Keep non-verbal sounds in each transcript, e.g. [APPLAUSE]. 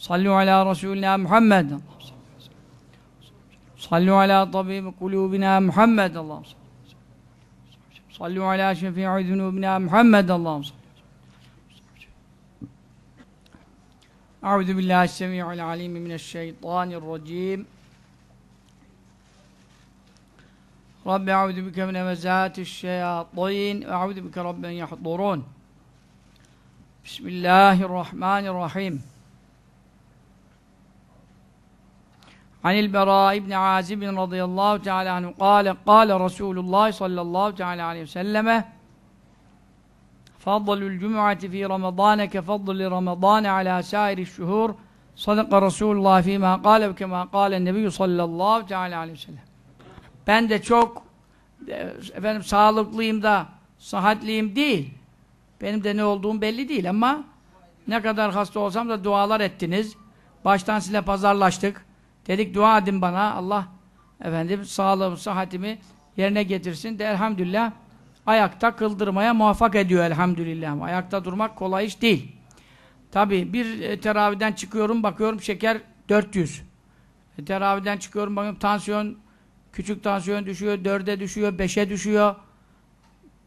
صلوا على رسولنا محمد صلوا على طبيب قلوبنا محمد اللهم صلوا على شفيع ذنوبنا محمد اللهم أعوذ بالله السميع العليم من الشيطان الرجيم رب أعوذ بك من مزات الشياطين وأعوذ بك رب أن يحضرون بسم الله الرحمن الرحيم Anil Bera İbni Azib radıyallahu teala anhu kâle kâle Resulullah sallallahu teala aleyhi ve selleme Faddalul cum'ati fi ramadâne ke faddali ramadâne alâ sâiri şuhur Sadaka Resulullah fîmâ kâle ve kemâ kâle nebiyyü sallallahu teala aleyhi ve sellem Ben de çok efendim sağlıklıyım da sıhhatliyim değil. Benim de ne olduğum belli değil ama ne kadar hasta olsam da dualar ettiniz. Baştan sizinle pazarlaştık. Dedik dua edin bana Allah efendim sağlığımı, sıhhatimi yerine getirsin de elhamdülillah ayakta kıldırmaya muvaffak ediyor elhamdülillah. Ayakta durmak kolay iş değil. Tabi bir e, teraviden çıkıyorum bakıyorum şeker 400. E, teraviden çıkıyorum bakıyorum tansiyon küçük tansiyon düşüyor, dörde düşüyor, beşe düşüyor.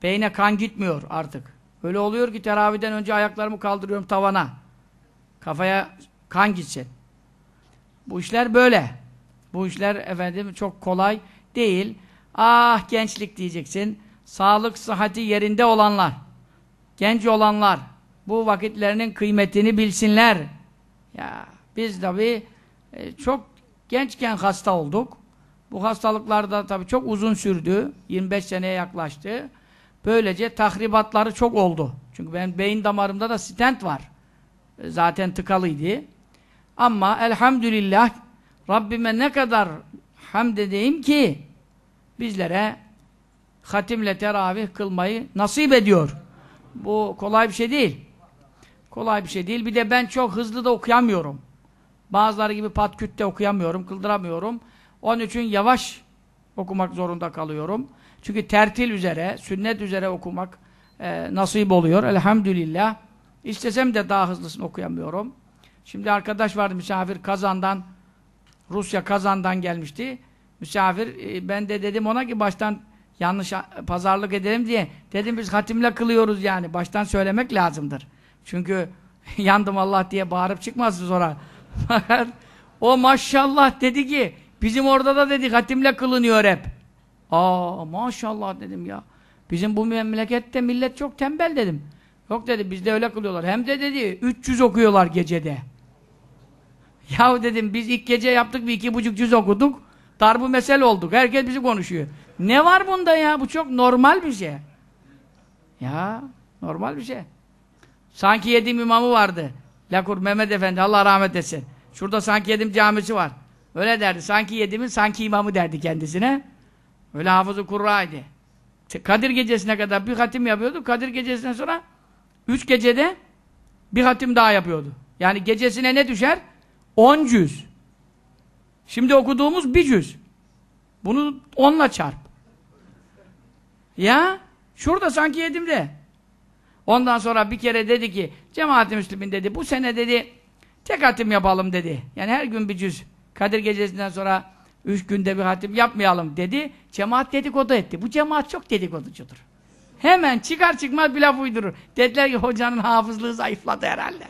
Beyne kan gitmiyor artık. Öyle oluyor ki teraviden önce ayaklarımı kaldırıyorum tavana. Kafaya kan gitsin. Bu işler böyle. Bu işler efendim çok kolay değil. Ah gençlik diyeceksin. Sağlık, sıhhati yerinde olanlar, genç olanlar bu vakitlerinin kıymetini bilsinler. Ya biz tabii e, çok gençken hasta olduk. Bu hastalıklar da tabii çok uzun sürdü. 25 seneye yaklaştı. Böylece tahribatları çok oldu. Çünkü ben beyin damarımda da stent var. E, zaten tıkalıydı. Ama elhamdülillah Rabbime ne kadar hamd edeyim ki bizlere hatimle teravih kılmayı nasip ediyor. Bu kolay bir şey değil. Kolay bir şey değil. Bir de ben çok hızlı da okuyamıyorum. Bazıları gibi patkütte okuyamıyorum, kıldıramıyorum. Onun için yavaş okumak zorunda kalıyorum. Çünkü tertil üzere, sünnet üzere okumak e, nasip oluyor. Elhamdülillah. İstesem de daha hızlısını okuyamıyorum. Şimdi arkadaş vardı misafir Kazan'dan, Rusya Kazan'dan gelmişti. Misafir, e, ben de dedim ona ki baştan yanlış pazarlık edelim diye. Dedim biz hatimle kılıyoruz yani. Baştan söylemek lazımdır. Çünkü [LAUGHS] yandım Allah diye bağırıp çıkmazsınız sonra. [LAUGHS] o maşallah dedi ki bizim orada da dedi hatimle kılınıyor hep. Aa maşallah dedim ya. Bizim bu memlekette millet çok tembel dedim. Yok dedi bizde öyle kılıyorlar. Hem de dedi 300 okuyorlar gecede. Yahu dedim biz ilk gece yaptık bir iki buçuk cüz okuduk. Darbu mesel olduk. Herkes bizi konuşuyor. Ne var bunda ya? Bu çok normal bir şey. Ya normal bir şey. Sanki yedim imamı vardı. Lakur Mehmet Efendi Allah rahmet etsin. Şurada sanki yedim camisi var. Öyle derdi. Sanki yedimin sanki imamı derdi kendisine. Öyle hafızı kurraydı. Kadir gecesine kadar bir hatim yapıyordu. Kadir gecesinden sonra üç gecede bir hatim daha yapıyordu. Yani gecesine ne düşer? 10 cüz. Şimdi okuduğumuz bir cüz. Bunu onla çarp. Ya şurada sanki yedim de. Ondan sonra bir kere dedi ki cemaat-i müslümin dedi bu sene dedi tek hatim yapalım dedi. Yani her gün bir cüz. Kadir gecesinden sonra üç günde bir hatim yapmayalım dedi. Cemaat dedikodu etti. Bu cemaat çok dedikoducudur. Hemen çıkar çıkmaz bir laf uydurur. Dediler ki hocanın hafızlığı zayıfladı herhalde.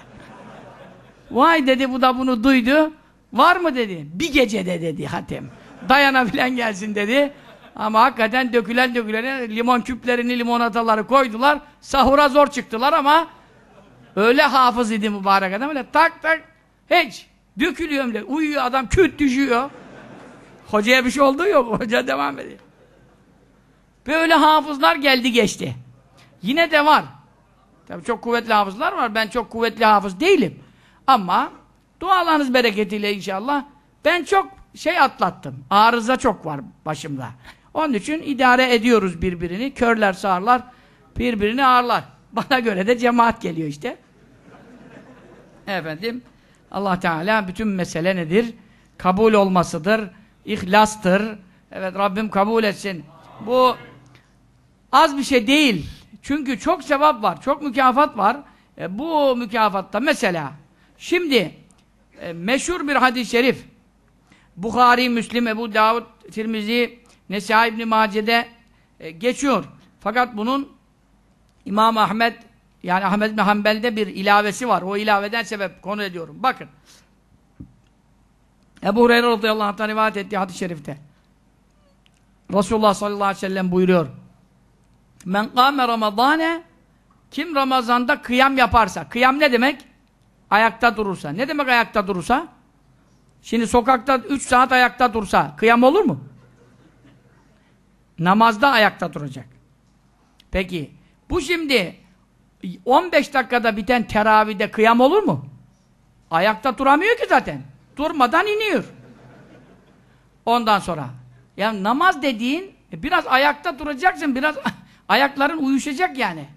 Vay dedi bu da bunu duydu. Var mı dedi. Bir gecede dedi hatem. Dayanabilen gelsin dedi. Ama hakikaten dökülen dökülene limon küplerini, limonataları koydular. Sahura zor çıktılar ama öyle hafız idi mübarek adam. Öyle tak tak hiç. Dökülüyor bile Uyuyor adam küt düşüyor. Hocaya bir şey oldu yok. Hoca devam ediyor. Böyle hafızlar geldi geçti. Yine de var. Tabii çok kuvvetli hafızlar var. Ben çok kuvvetli hafız değilim. Ama dualarınız bereketiyle inşallah ben çok şey atlattım. Arıza çok var başımda. Onun için idare ediyoruz birbirini. Körler sağırlar, birbirini ağırlar. [LAUGHS] Bana göre de cemaat geliyor işte. Efendim, Allah Teala bütün mesele nedir? Kabul olmasıdır, ihlastır. Evet, Rabbim kabul etsin. Bu az bir şey değil. Çünkü çok sevap var, çok mükafat var. E, bu mükafatta mesela Şimdi e, meşhur bir hadis-i şerif Bukhari, Müslim, Ebu Davud, Tirmizi, Nesai İbni Mace'de e, geçiyor. Fakat bunun İmam Ahmet yani Ahmet bin Hanbel'de bir ilavesi var. O ilaveden sebep konu ediyorum. Bakın. Ebu Hureyre radıyallahu anh'tan rivayet ettiği hadis-i şerifte. Resulullah sallallahu aleyhi ve sellem buyuruyor. Men kâme ramadâne kim Ramazan'da kıyam yaparsa. Kıyam ne demek? ayakta durursa. Ne demek ayakta durursa? Şimdi sokakta 3 saat ayakta dursa kıyam olur mu? Namazda ayakta duracak. Peki bu şimdi 15 dakikada biten teravide kıyam olur mu? Ayakta duramıyor ki zaten. Durmadan iniyor. Ondan sonra yani namaz dediğin e, biraz ayakta duracaksın, biraz [LAUGHS] ayakların uyuşacak yani.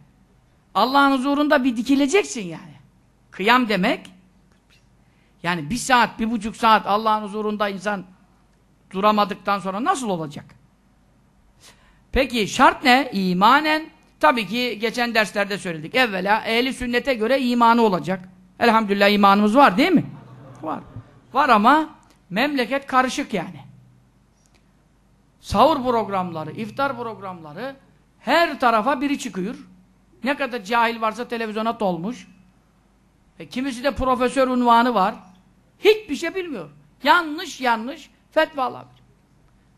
Allah'ın huzurunda bir dikileceksin yani. Kıyam demek yani bir saat, bir buçuk saat Allah'ın huzurunda insan duramadıktan sonra nasıl olacak? Peki şart ne? İmanen. Tabii ki geçen derslerde söyledik. Evvela ehli sünnete göre imanı olacak. Elhamdülillah imanımız var değil mi? Var. Var ama memleket karışık yani. Sahur programları, iftar programları her tarafa biri çıkıyor. Ne kadar cahil varsa televizyona dolmuş. E, kimisi de profesör unvanı var. Hiçbir şey bilmiyor. Yanlış yanlış fetva fetvalar.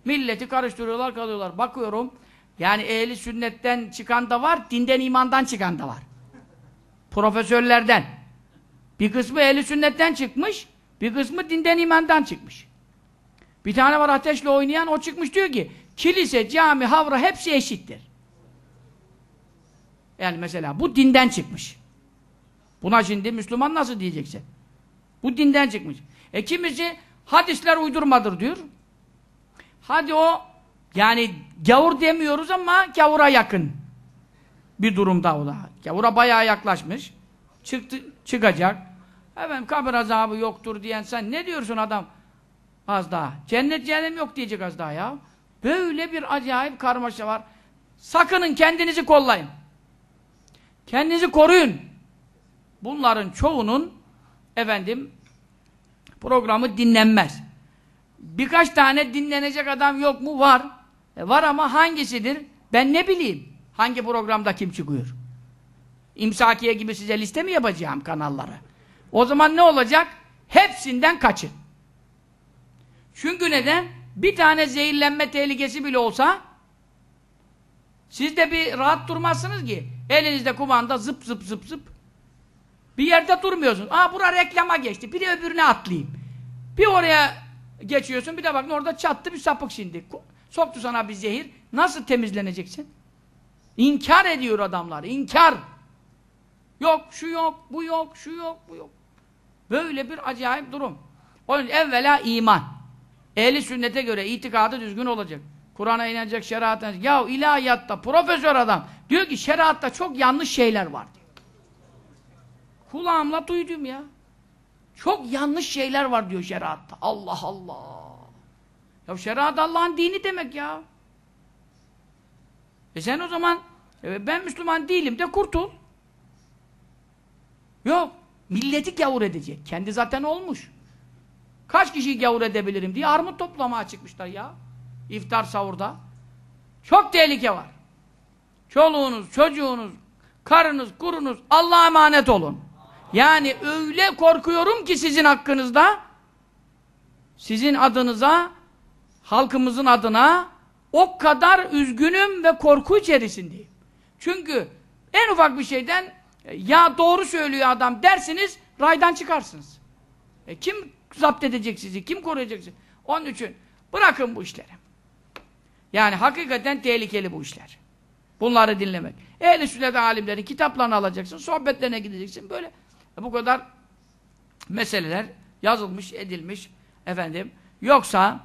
Milleti karıştırıyorlar kalıyorlar. Bakıyorum yani ehli sünnetten çıkan da var, dinden imandan çıkan da var. Profesörlerden. Bir kısmı ehli sünnetten çıkmış, bir kısmı dinden imandan çıkmış. Bir tane var ateşle oynayan, o çıkmış diyor ki, kilise, cami, havra hepsi eşittir. Yani mesela bu dinden çıkmış. Buna şimdi Müslüman nasıl diyeceksin? Bu dinden çıkmış. E kimisi hadisler uydurmadır diyor. Hadi o yani gavur demiyoruz ama gavura yakın bir durumda o da. Gavura bayağı yaklaşmış. Çıktı, çıkacak. Efendim kabir azabı yoktur diyen sen ne diyorsun adam? Az daha. Cennet cehennem yok diyecek az daha ya. Böyle bir acayip karmaşa var. Sakının kendinizi kollayın. Kendinizi koruyun bunların çoğunun efendim programı dinlenmez. Birkaç tane dinlenecek adam yok mu? Var. E var ama hangisidir? Ben ne bileyim? Hangi programda kim çıkıyor? İmsakiye gibi size liste mi yapacağım kanalları? O zaman ne olacak? Hepsinden kaçın. Çünkü neden? Bir tane zehirlenme tehlikesi bile olsa siz de bir rahat durmazsınız ki. Elinizde kumanda zıp zıp zıp zıp bir yerde durmuyorsun. Aa bura reklama geçti. Bir öbürüne atlayayım. Bir oraya geçiyorsun. Bir de bak orada çattı bir sapık şimdi. Soktu sana bir zehir. Nasıl temizleneceksin? İnkar ediyor adamlar. İnkar. Yok şu yok, bu yok, şu yok, bu yok. Böyle bir acayip durum. Onun evvela iman. Ehli sünnete göre itikadı düzgün olacak. Kur'an'a inanacak, şeriatına Ya ilahiyatta profesör adam diyor ki şeriatta çok yanlış şeyler var. Kulağımla duydum ya. Çok yanlış şeyler var diyor şeriatta. Allah Allah. Ya şeriat Allah'ın dini demek ya. E sen o zaman e ben Müslüman değilim de kurtul. Yok. Milleti gavur edecek. Kendi zaten olmuş. Kaç kişiyi gavur edebilirim diye armut toplamaya çıkmışlar ya. İftar savurda. Çok tehlike var. Çoluğunuz, çocuğunuz, karınız, kurunuz Allah'a emanet olun. Yani öyle korkuyorum ki sizin hakkınızda sizin adınıza halkımızın adına o kadar üzgünüm ve korku içerisindeyim. Çünkü en ufak bir şeyden e, ya doğru söylüyor adam dersiniz raydan çıkarsınız. E kim zapt edecek sizi? Kim koruyacak sizi? Onun için bırakın bu işleri. Yani hakikaten tehlikeli bu işler. Bunları dinlemek. Ehli sünnet alimlerin kitaplarını alacaksın, sohbetlerine gideceksin. Böyle e, bu kadar meseleler yazılmış, edilmiş efendim. Yoksa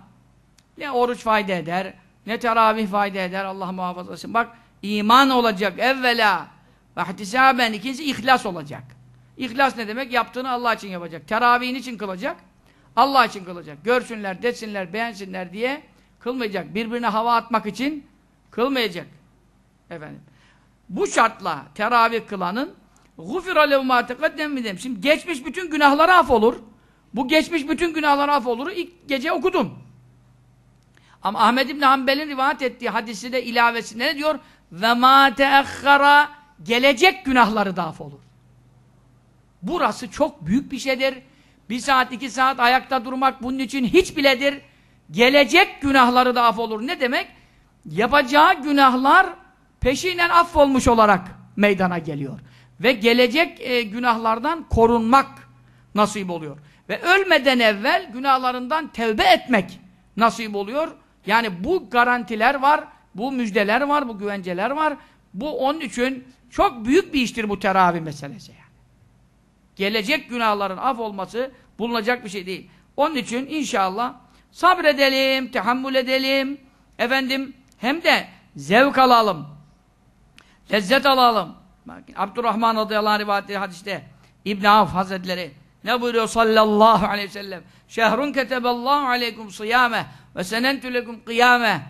ne oruç fayda eder, ne teravih fayda eder Allah muhafaza etsin. Bak iman olacak evvela ve ihtisaben ikinci ihlas olacak. İhlas ne demek? Yaptığını Allah için yapacak. Teravihin için kılacak. Allah için kılacak. Görsünler, desinler, beğensinler diye kılmayacak. Birbirine hava atmak için kılmayacak. Efendim. Bu şartla teravih kılanın غُفِرَ لَوْ مَا تَقَدَّمْ Şimdi geçmiş bütün günahları af olur. Bu geçmiş bütün günahları af olur. İlk gece okudum. Ama Ahmed İbni Hanbel'in rivayet ettiği hadisi de ilavesinde ne diyor? Ve ma gelecek günahları da af olur. Burası çok büyük bir şeydir. Bir saat, iki saat ayakta durmak bunun için hiç biledir. Gelecek günahları da af olur. Ne demek? Yapacağı günahlar peşinen affolmuş olarak meydana geliyor ve gelecek e, günahlardan korunmak nasip oluyor. Ve ölmeden evvel günahlarından tevbe etmek nasip oluyor. Yani bu garantiler var, bu müjdeler var, bu güvenceler var. Bu onun için çok büyük bir iştir bu teravih meselesi yani. Gelecek günahların af olması bulunacak bir şey değil. Onun için inşallah sabredelim, tahammül edelim. Efendim hem de zevk alalım. Lezzet alalım. Abdurrahman radıyallahu anh rivayet hadiste İbn Avf Hazretleri ne buyuruyor sallallahu aleyhi ve sellem? Şehrun keteballahu aleykum sıyame ve senentü kıyame.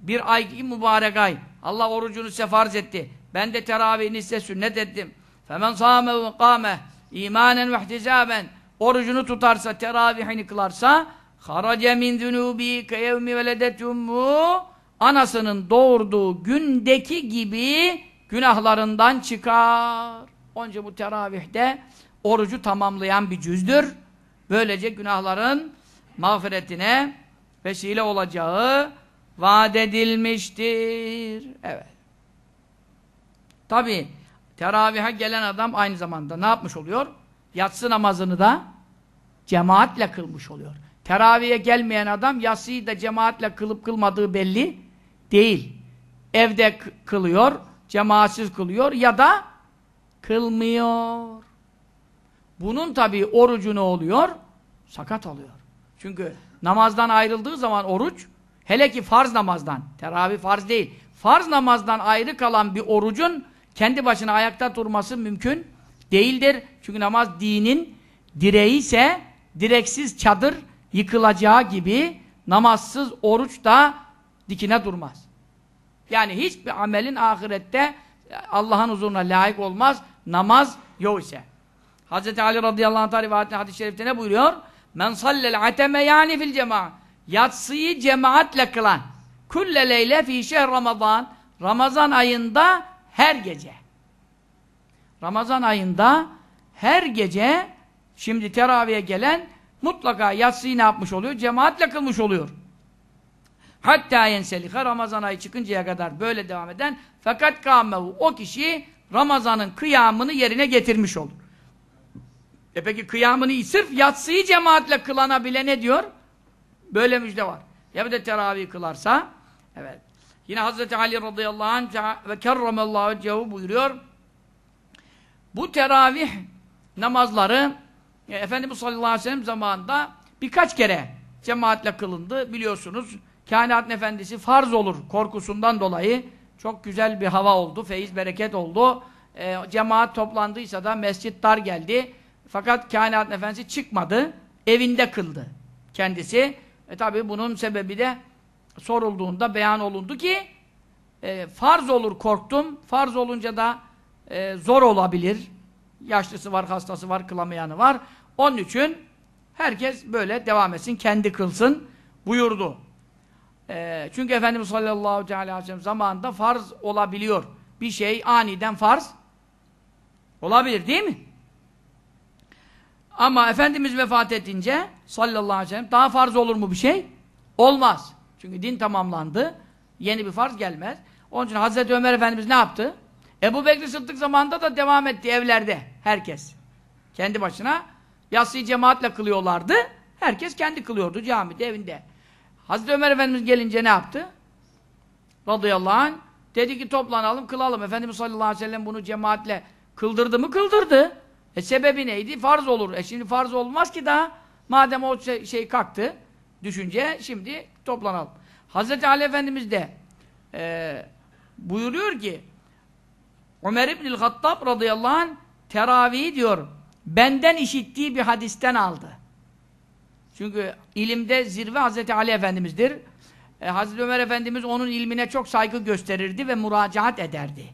Bir ay, mübarek ay. Allah orucunu size farz etti. Ben de teravihini size sünnet ettim. Femen sâme ve kâme imanen ve ihtizaben. Orucunu tutarsa, teravihini kılarsa harace min zünubi keyevmi veledetümmu anasının doğurduğu gündeki gibi günahlarından çıkar. Onca bu teravihde orucu tamamlayan bir cüzdür. Böylece günahların mağfiretine vesile olacağı vaat edilmiştir. Evet. Tabi teravihe gelen adam aynı zamanda ne yapmış oluyor? Yatsı namazını da cemaatle kılmış oluyor. Teraviye gelmeyen adam yatsıyı da cemaatle kılıp kılmadığı belli değil. Evde kılıyor, Cemaatsiz kılıyor ya da kılmıyor. Bunun tabi orucu ne oluyor? Sakat oluyor. Çünkü namazdan ayrıldığı zaman oruç, hele ki farz namazdan, teravih farz değil, farz namazdan ayrı kalan bir orucun kendi başına ayakta durması mümkün değildir. Çünkü namaz dinin direği ise direksiz çadır yıkılacağı gibi namazsız oruç da dikine durmaz. Yani hiçbir amelin ahirette Allah'ın huzuruna layık olmaz. Namaz yok ise. Hz. Ali radıyallahu anh rivayetine hadis-i şerifte ne buyuruyor? Men sallel ateme yani fil cemaat. Yatsıyı cemaatle kılan. Kulle leyle fi şehr ramazan. Ramazan ayında her gece. Ramazan ayında her gece şimdi teraviye gelen mutlaka yatsıyı ne yapmış oluyor? Cemaatle kılmış oluyor. Hatta yenseliha Ramazan ayı çıkıncaya kadar böyle devam eden fakat kâmehu o kişi Ramazan'ın kıyamını yerine getirmiş olur. E peki kıyamını sırf yatsıyı cemaatle kılana bile ne diyor? Böyle müjde var. Ya bir de teravih kılarsa evet. Yine Hazreti Ali radıyallahu anh ve kerramallahu vecehu buyuruyor. Bu teravih namazları e, Efendimiz sallallahu aleyhi ve sellem zamanında birkaç kere cemaatle kılındı biliyorsunuz kainatın efendisi farz olur korkusundan dolayı çok güzel bir hava oldu, feyiz bereket oldu. E, cemaat toplandıysa da mescit dar geldi. Fakat kainatın efendisi çıkmadı, evinde kıldı kendisi. E tabi bunun sebebi de sorulduğunda beyan olundu ki e, farz olur korktum, farz olunca da e, zor olabilir. Yaşlısı var, hastası var, kılamayanı var. Onun için herkes böyle devam etsin, kendi kılsın buyurdu. Ee, çünkü Efendimiz sallallahu aleyhi ve sellem zamanında farz olabiliyor. Bir şey aniden farz olabilir değil mi? Ama Efendimiz vefat edince sallallahu aleyhi ve sellem daha farz olur mu bir şey? Olmaz. Çünkü din tamamlandı. Yeni bir farz gelmez. Onun için Hazreti Ömer Efendimiz ne yaptı? Ebu Bekir Sıddık zamanında da devam etti evlerde herkes. Kendi başına yatsıyı cemaatle kılıyorlardı. Herkes kendi kılıyordu camide, evinde. Hazreti Ömer Efendimiz gelince ne yaptı? Radıyallahu anh dedi ki toplanalım kılalım. Efendimiz sallallahu aleyhi ve sellem bunu cemaatle kıldırdı mı? Kıldırdı. E sebebi neydi? Farz olur. E şimdi farz olmaz ki daha. Madem o şey, şey kalktı düşünce şimdi toplanalım. Hazreti Ali Efendimiz de e, buyuruyor ki Ömer İbnül Hattab radıyallahu anh teravihi diyor benden işittiği bir hadisten aldı. Çünkü ilimde zirve Hazreti Ali Efendimiz'dir. E, Hazreti Ömer Efendimiz onun ilmine çok saygı gösterirdi ve muracaat ederdi.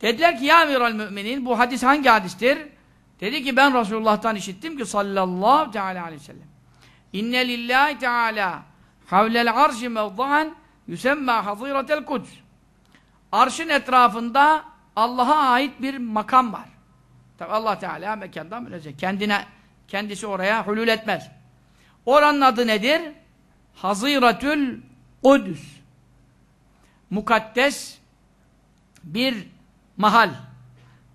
Dediler ki ya amiral müminin bu hadis hangi hadistir? Dedi ki ben Resulullah'tan işittim ki sallallahu teala aleyhi ve sellem. İnne lillahi teala havlel arşi mevdahan yüsemma haziratel kuds. Arşın etrafında Allah'a ait bir makam var. Tabi Allah Teala mekandan münezzeh. Kendine Kendisi oraya hülül etmez. Oranın adı nedir? Haziratül Kudüs. Mukaddes bir mahal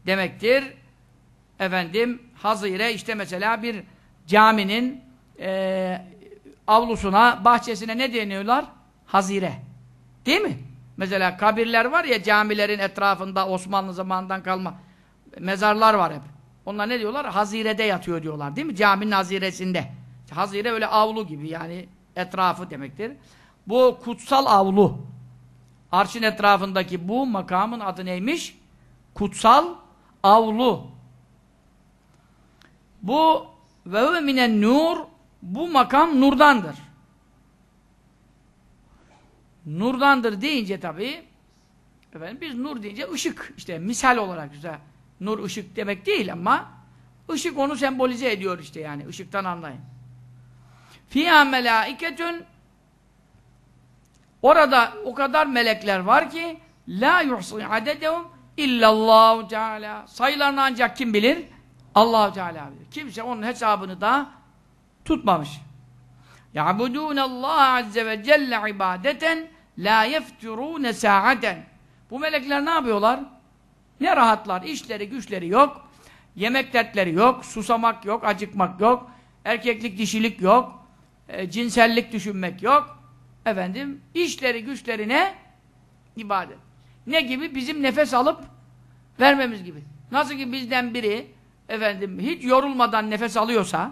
demektir. Efendim Hazire işte mesela bir caminin e, avlusuna, bahçesine ne deniyorlar? Hazire. Değil mi? Mesela kabirler var ya camilerin etrafında Osmanlı zamanından kalma mezarlar var hep. Onlar ne diyorlar? Hazirede yatıyor diyorlar değil mi? Caminin haziresinde. Hazire öyle avlu gibi yani etrafı demektir. Bu kutsal avlu. Arşın etrafındaki bu makamın adı neymiş? Kutsal avlu. Bu ve minen nur bu makam nurdandır. Nurdandır deyince tabii efendim biz nur deyince ışık işte misal olarak güzel Nur ışık demek değil ama ışık onu sembolize ediyor işte yani. ışıktan anlayın. Fiyâ melâiketün Orada o kadar melekler var ki la yuhsi adedehum illallahu teala. Sayılarını ancak kim bilir? Allahu Teala bilir. Kimse onun hesabını da tutmamış. Ya'budun Allah azze ve celle ibadeten la yefturun sa'aten. Bu melekler ne yapıyorlar? Ne rahatlar, işleri güçleri yok, yemek dertleri yok, susamak yok, acıkmak yok, erkeklik dişilik yok, e, cinsellik düşünmek yok. Efendim, işleri güçleri ne? İbadet. Ne gibi? Bizim nefes alıp vermemiz gibi. Nasıl ki bizden biri efendim hiç yorulmadan nefes alıyorsa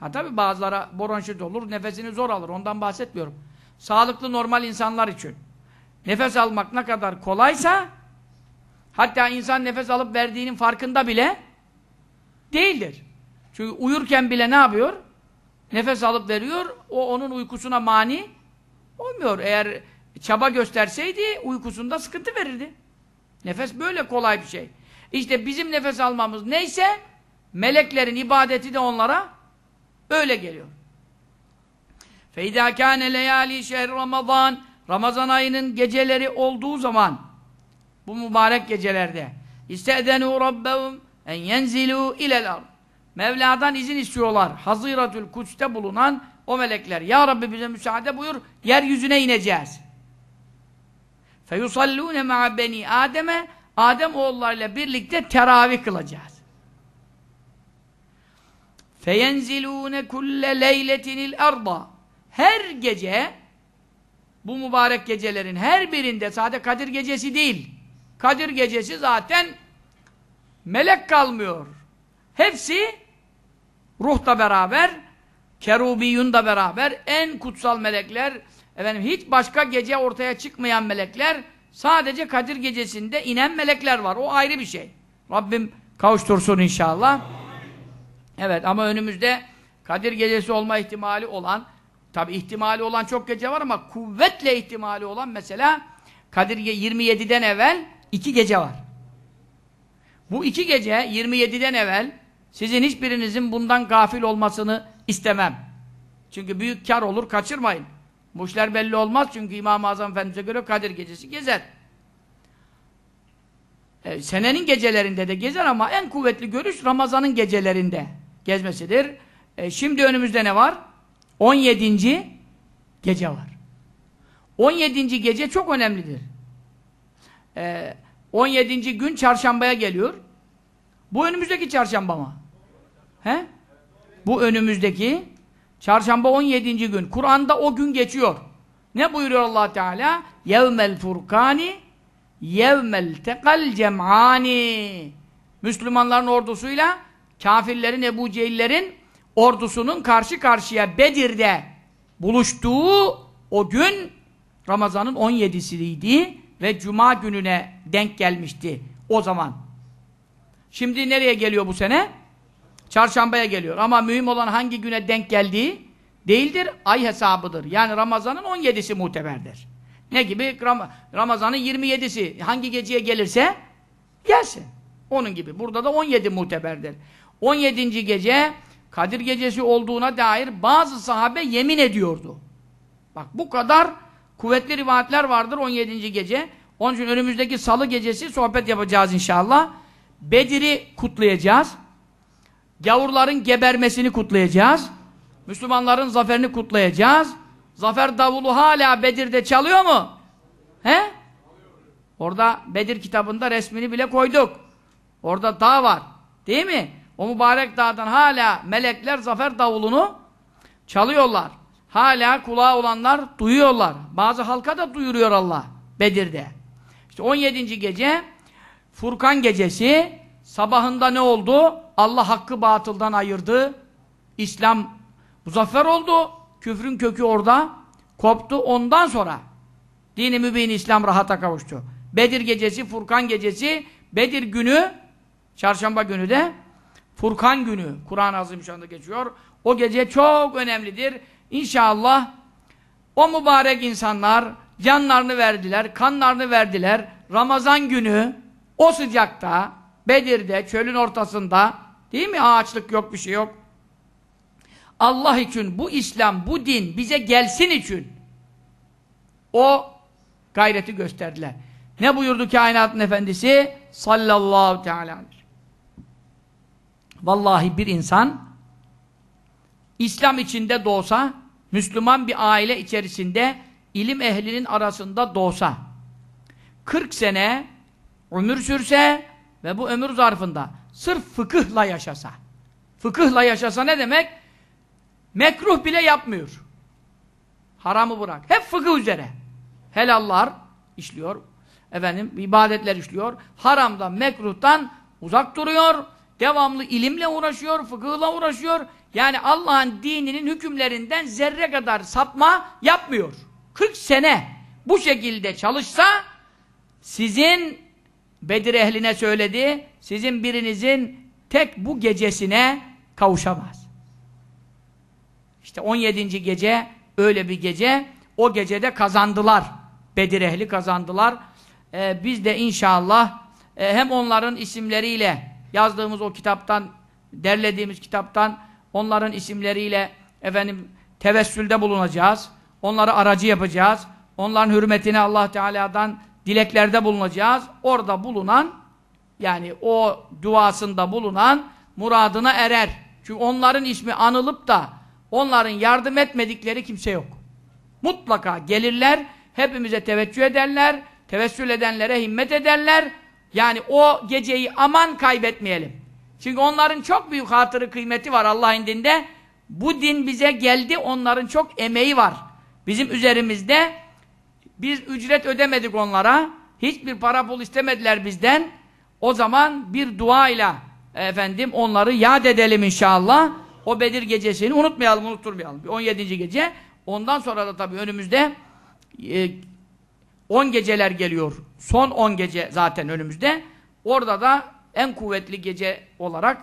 ha tabi bazılara boronşit olur, nefesini zor alır. Ondan bahsetmiyorum. Sağlıklı normal insanlar için. Nefes almak ne kadar kolaysa Hatta insan nefes alıp verdiğinin farkında bile değildir. Çünkü uyurken bile ne yapıyor? Nefes alıp veriyor, o onun uykusuna mani olmuyor. Eğer çaba gösterseydi uykusunda sıkıntı verirdi. Nefes böyle kolay bir şey. İşte bizim nefes almamız neyse meleklerin ibadeti de onlara öyle geliyor. فَاِذَا كَانَ لَيَالِي شَهْرِ Ramazan Ramazan ayının geceleri olduğu zaman bu mübarek gecelerde. İstedenû rabbevum en yenzilû ilel ard. Mevla'dan izin istiyorlar. Haziratül Kuts'te bulunan o melekler. Ya Rabbi bize müsaade buyur, yeryüzüne ineceğiz. Feyusallûne ma'a beni Adem'e Adem oğullarıyla birlikte teravih kılacağız. Feyenzilûne kulle leyletinil arda. Her gece bu mübarek gecelerin her birinde sadece Kadir gecesi değil. Kadir gecesi zaten melek kalmıyor. Hepsi ruhla beraber, kerubiyun da beraber en kutsal melekler, efendim hiç başka gece ortaya çıkmayan melekler, sadece Kadir gecesinde inen melekler var. O ayrı bir şey. Rabbim kavuştursun inşallah. Evet ama önümüzde Kadir gecesi olma ihtimali olan, tabi ihtimali olan çok gece var ama kuvvetle ihtimali olan mesela Kadir 27'den evvel İki gece var. Bu iki gece 27'den evvel sizin hiçbirinizin bundan gafil olmasını istemem. Çünkü büyük kar olur kaçırmayın. Bu işler belli olmaz çünkü İmam-ı Azam Efendimiz'e göre Kadir gecesi gezer. E, senenin gecelerinde de gezer ama en kuvvetli görüş Ramazan'ın gecelerinde gezmesidir. E, şimdi önümüzde ne var? 17. gece var. 17. gece çok önemlidir. E, 17. gün çarşambaya geliyor. Bu önümüzdeki çarşamba mı? He? Bu önümüzdeki çarşamba 17. gün. Kur'an'da o gün geçiyor. Ne buyuruyor allah Teala? Yevmel furkani yevmel tekal cem'ani Müslümanların ordusuyla kafirlerin, Ebu Cehillerin ordusunun karşı karşıya Bedir'de buluştuğu o gün Ramazan'ın 17'siydi ve cuma gününe denk gelmişti o zaman. Şimdi nereye geliyor bu sene? Çarşambaya geliyor. Ama mühim olan hangi güne denk geldiği değildir, ay hesabıdır. Yani Ramazan'ın 17'si muteberdir. Ne gibi? Ram Ramazan'ın 27'si hangi geceye gelirse gelsin. Onun gibi. Burada da 17 muteberdir. 17. gece Kadir gecesi olduğuna dair bazı sahabe yemin ediyordu. Bak bu kadar Kuvvetli rivayetler vardır 17. gece. Onun için önümüzdeki salı gecesi sohbet yapacağız inşallah. Bedir'i kutlayacağız. Gavurların gebermesini kutlayacağız. Müslümanların zaferini kutlayacağız. Zafer davulu hala Bedir'de çalıyor mu? He? Orada Bedir kitabında resmini bile koyduk. Orada dağ var. Değil mi? O mübarek dağdan hala melekler zafer davulunu çalıyorlar. Hala kulağı olanlar duyuyorlar. Bazı halka da duyuruyor Allah Bedir'de. İşte 17. gece Furkan gecesi sabahında ne oldu? Allah hakkı batıldan ayırdı. İslam muzaffer oldu. Küfrün kökü orada koptu. Ondan sonra dini mübin İslam rahata kavuştu. Bedir gecesi, Furkan gecesi, Bedir günü, çarşamba günü de Furkan günü. Kur'an-ı Azimşan'da geçiyor. O gece çok önemlidir. İnşallah o mübarek insanlar canlarını verdiler, kanlarını verdiler. Ramazan günü o sıcakta, Bedir'de, çölün ortasında değil mi? Ağaçlık yok, bir şey yok. Allah için bu İslam, bu din bize gelsin için o gayreti gösterdiler. Ne buyurdu kainatın efendisi? Sallallahu teala Vallahi bir insan İslam içinde doğsa Müslüman bir aile içerisinde ilim ehlinin arasında doğsa 40 sene ömür sürse ve bu ömür zarfında sırf fıkıhla yaşasa fıkıhla yaşasa ne demek? Mekruh bile yapmıyor. Haramı bırak. Hep fıkıh üzere. Helallar işliyor. Efendim ibadetler işliyor. Haramdan, mekruhtan uzak duruyor. Devamlı ilimle uğraşıyor, fıkıhla uğraşıyor. Yani Allah'ın dininin hükümlerinden zerre kadar sapma yapmıyor. 40 sene bu şekilde çalışsa sizin Bedir ehline söyledi, sizin birinizin tek bu gecesine kavuşamaz. İşte 17. gece öyle bir gece. O gecede kazandılar. Bedir ehli kazandılar. Ee, biz de inşallah e, hem onların isimleriyle yazdığımız o kitaptan, derlediğimiz kitaptan Onların isimleriyle efendim tevessülde bulunacağız. Onları aracı yapacağız. Onların hürmetine Allah Teala'dan dileklerde bulunacağız. Orada bulunan yani o duasında bulunan muradına erer. Çünkü onların ismi anılıp da onların yardım etmedikleri kimse yok. Mutlaka gelirler, hepimize teveccüh ederler, tevessül edenlere himmet ederler. Yani o geceyi aman kaybetmeyelim. Çünkü onların çok büyük hatırı kıymeti var Allah indinde. Bu din bize geldi, onların çok emeği var. Bizim üzerimizde biz ücret ödemedik onlara. Hiçbir para pul istemediler bizden. O zaman bir duayla efendim onları yad edelim inşallah. O Bedir gecesini unutmayalım, unutturmayalım. 17. gece. Ondan sonra da tabii önümüzde 10 e, geceler geliyor. Son 10 gece zaten önümüzde. Orada da en kuvvetli gece olarak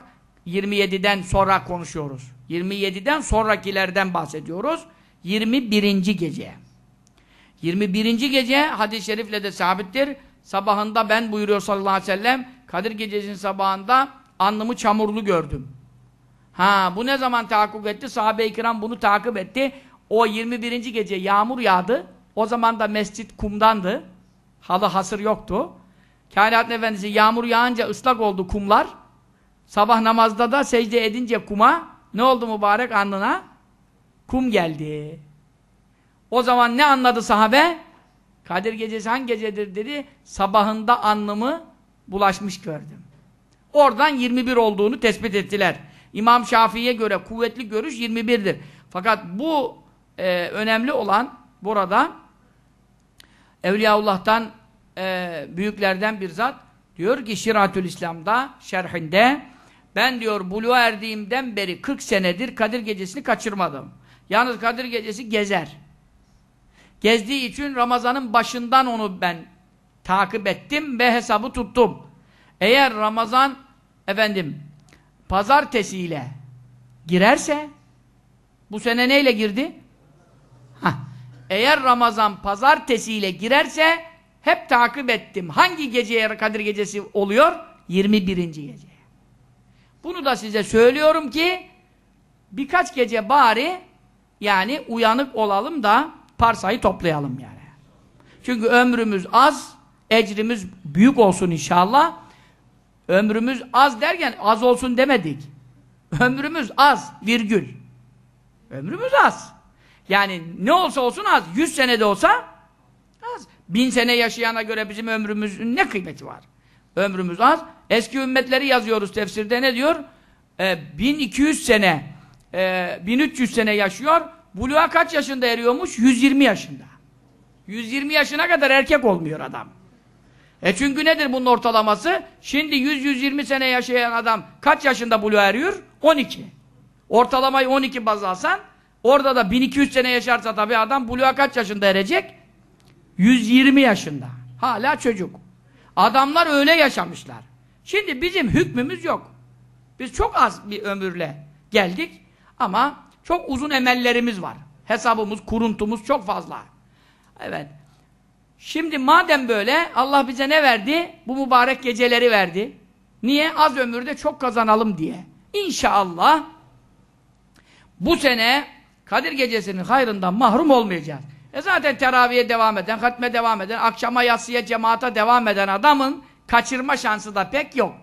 27'den sonra konuşuyoruz. 27'den sonrakilerden bahsediyoruz. 21. gece. 21. gece hadis-i şerifle de sabittir. Sabahında ben buyuruyor sallallahu aleyhi ve sellem Kadir gecesinin sabahında anlamı çamurlu gördüm. Ha bu ne zaman takip etti? Sahabe-i kiram bunu takip etti. O 21. gece yağmur yağdı. O zaman da mescit kumdandı. Halı hasır yoktu. Kainatın Efendisi yağmur yağınca ıslak oldu kumlar. Sabah namazda da secde edince kuma ne oldu mübarek alnına? Kum geldi. O zaman ne anladı sahabe? Kadir gecesi hangi gecedir dedi. Sabahında anlamı bulaşmış gördüm. Oradan 21 olduğunu tespit ettiler. İmam Şafii'ye göre kuvvetli görüş 21'dir. Fakat bu e, önemli olan burada Evliyaullah'tan e, büyüklerden bir zat diyor ki Şiratül İslam'da şerhinde ben diyor buluğa erdiğimden beri 40 senedir Kadir Gecesi'ni kaçırmadım. Yalnız Kadir Gecesi gezer. Gezdiği için Ramazan'ın başından onu ben takip ettim ve hesabı tuttum. Eğer Ramazan efendim pazartesiyle girerse bu sene neyle girdi? Hah. Eğer Ramazan pazartesiyle girerse hep takip ettim. Hangi geceye Kadir Gecesi oluyor? 21. gece. Bunu da size söylüyorum ki birkaç gece bari yani uyanık olalım da parsayı toplayalım yani. Çünkü ömrümüz az, ecrimiz büyük olsun inşallah. Ömrümüz az derken az olsun demedik. Ömrümüz az, virgül. Ömrümüz az. Yani ne olsa olsun az. 100 de olsa Bin sene yaşayana göre bizim ömrümüzün ne kıymeti var? Ömrümüz az. Eski ümmetleri yazıyoruz tefsirde ne diyor? Ee, 1200 sene, e, 1300 sene yaşıyor. Buluğa kaç yaşında eriyormuş? 120 yaşında. 120 yaşına kadar erkek olmuyor adam. E çünkü nedir bunun ortalaması? Şimdi 100-120 sene yaşayan adam kaç yaşında buluğa eriyor? 12. Ortalamayı 12 baz alsan, orada da 1200 sene yaşarsa tabii adam buluğa kaç yaşında erecek? 120 yaşında. Hala çocuk. Adamlar öyle yaşamışlar. Şimdi bizim hükmümüz yok. Biz çok az bir ömürle geldik ama çok uzun emellerimiz var. Hesabımız, kuruntumuz çok fazla. Evet. Şimdi madem böyle Allah bize ne verdi? Bu mübarek geceleri verdi. Niye? Az ömürde çok kazanalım diye. İnşallah bu sene Kadir Gecesi'nin hayrından mahrum olmayacağız. E zaten teraviye devam eden, hatme devam eden, akşama yatsıya cemaata devam eden adamın kaçırma şansı da pek yok.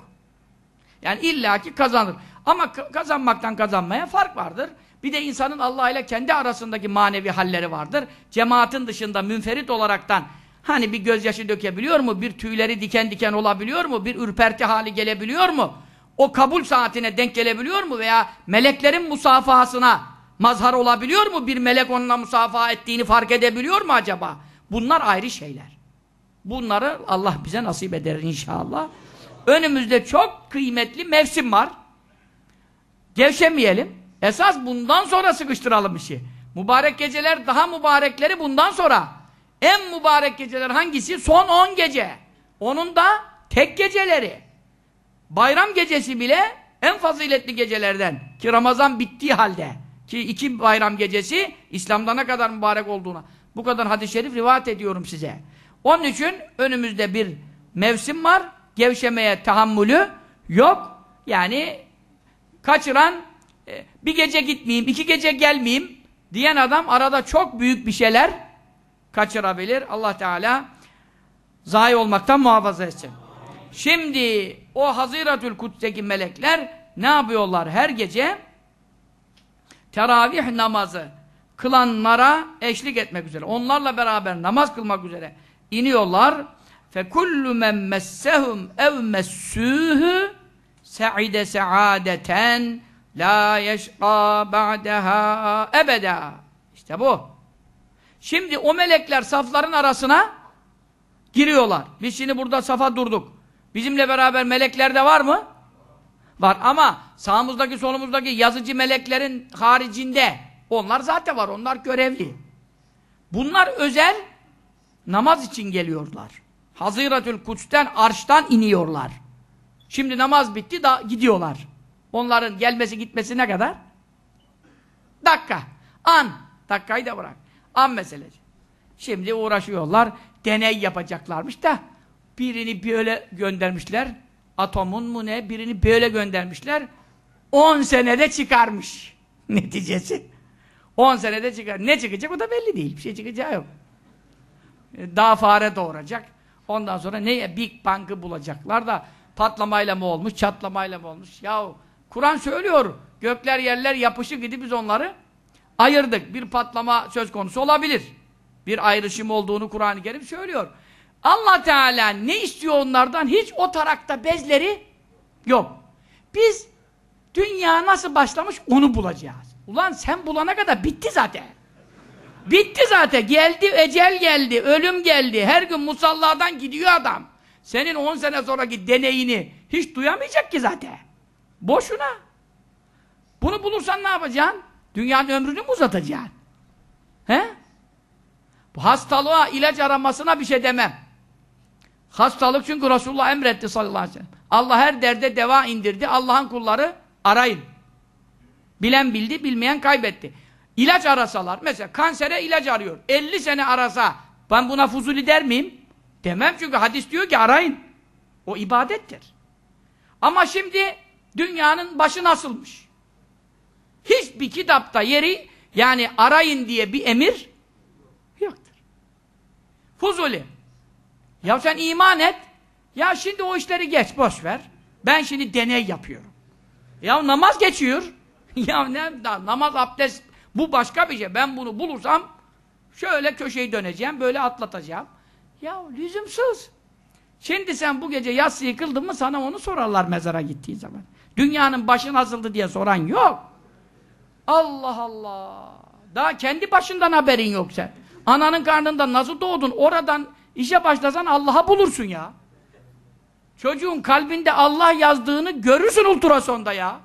Yani illaki kazanır. Ama kazanmaktan kazanmaya fark vardır. Bir de insanın Allah ile kendi arasındaki manevi halleri vardır. Cemaatin dışında münferit olaraktan hani bir gözyaşı dökebiliyor mu? Bir tüyleri diken diken olabiliyor mu? Bir ürperti hali gelebiliyor mu? O kabul saatine denk gelebiliyor mu? Veya meleklerin musafahasına mazhar olabiliyor mu? Bir melek onunla musafaha ettiğini fark edebiliyor mu acaba? Bunlar ayrı şeyler. Bunları Allah bize nasip eder inşallah. Önümüzde çok kıymetli mevsim var. Gevşemeyelim. Esas bundan sonra sıkıştıralım işi. Mübarek geceler daha mübarekleri bundan sonra. En mübarek geceler hangisi? Son 10 on gece. Onun da tek geceleri. Bayram gecesi bile en faziletli gecelerden. Ki Ramazan bittiği halde. Ki iki bayram gecesi İslam'da ne kadar mübarek olduğuna bu kadar hadis-i şerif rivayet ediyorum size. Onun için önümüzde bir mevsim var. Gevşemeye tahammülü yok. Yani kaçıran e, bir gece gitmeyeyim, iki gece gelmeyeyim diyen adam arada çok büyük bir şeyler kaçırabilir. Allah Teala zayi olmaktan muhafaza etsin. Şimdi o Haziratül Kudüs'teki melekler ne yapıyorlar her gece? teravih namazı kılanlara eşlik etmek üzere, onlarla beraber namaz kılmak üzere iniyorlar. فَكُلُّ مَنْ مَسَّهُمْ اَوْ مَسُّوهُ سَعِدَ سَعَادَةً لَا يَشْقَى بَعْدَهَا اَبَدًا İşte bu. Şimdi o melekler safların arasına giriyorlar. Biz şimdi burada safa durduk. Bizimle beraber melekler de var mı? Var ama sağımızdaki solumuzdaki yazıcı meleklerin haricinde onlar zaten var, onlar görevli. Bunlar özel namaz için geliyorlar. Haziratül Kuts'ten, arştan iniyorlar. Şimdi namaz bitti, da gidiyorlar. Onların gelmesi gitmesi ne kadar? Dakika. An. Dakikayı da bırak. An meselesi. Şimdi uğraşıyorlar, deney yapacaklarmış da birini böyle göndermişler, atomun mu ne, birini böyle göndermişler, 10 senede çıkarmış [LAUGHS] neticesi. 10 senede çıkar. Ne çıkacak o da belli değil. Bir şey çıkacağı yok. E, daha fare doğuracak. Ondan sonra neye Big Bang'ı bulacaklar da patlamayla mı olmuş, çatlamayla mı olmuş? Yahu Kur'an söylüyor. Gökler yerler yapışık gidip biz onları ayırdık. Bir patlama söz konusu olabilir. Bir ayrışım olduğunu Kur'an-ı Kerim söylüyor. Allah Teala ne istiyor onlardan? Hiç o tarakta bezleri yok. Biz Dünya nasıl başlamış onu bulacağız. Ulan sen bulana kadar bitti zaten. Bitti zaten. Geldi ecel geldi, ölüm geldi. Her gün musalladan gidiyor adam. Senin 10 sene sonraki deneyini hiç duyamayacak ki zaten. Boşuna. Bunu bulursan ne yapacaksın? Dünyanın ömrünü mü uzatacaksın? He? Bu hastalığa ilaç aramasına bir şey demem. Hastalık çünkü Resulullah emretti sallallahu aleyhi ve sellem. Allah her derde deva indirdi. Allah'ın kulları Arayın. Bilen bildi, bilmeyen kaybetti. İlaç arasalar, mesela kansere ilaç arıyor. 50 sene arasa ben buna fuzuli der miyim? Demem çünkü hadis diyor ki arayın. O ibadettir. Ama şimdi dünyanın başı nasılmış? Hiçbir kitapta yeri yani arayın diye bir emir yoktur. Fuzuli. Ya sen iman et. Ya şimdi o işleri geç, boş ver. Ben şimdi deney yapıyorum. Ya namaz geçiyor. [LAUGHS] ya ne namaz abdest bu başka bir şey. Ben bunu bulursam şöyle köşeyi döneceğim, böyle atlatacağım. Ya lüzumsuz. Şimdi sen bu gece yatsıyı yıkıldın mı sana onu sorarlar mezara gittiği zaman. Dünyanın başı nasıldı diye soran yok. Allah Allah. Daha kendi başından haberin yok sen. Ananın karnında nasıl doğdun? Oradan işe başlasan Allah'a bulursun ya. Çocuğun kalbinde Allah yazdığını görürsün ultrasonda ya.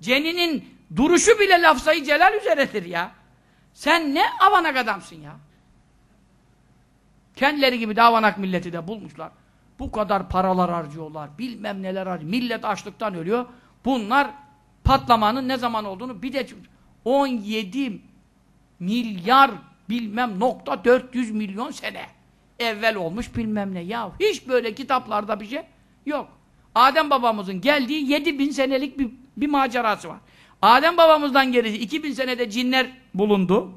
Ceninin duruşu bile lafzayı celal üzeredir ya. Sen ne avanak adamsın ya. Kendileri gibi de avanak milleti de bulmuşlar. Bu kadar paralar harcıyorlar, bilmem neler harcıyor. Millet açlıktan ölüyor. Bunlar patlamanın ne zaman olduğunu bir de 17 milyar bilmem nokta 400 milyon sene evvel olmuş bilmem ne. Ya hiç böyle kitaplarda bir şey yok. Adem babamızın geldiği 7000 senelik bir, bir macerası var. Adem babamızdan gerisi 2000 senede cinler bulundu.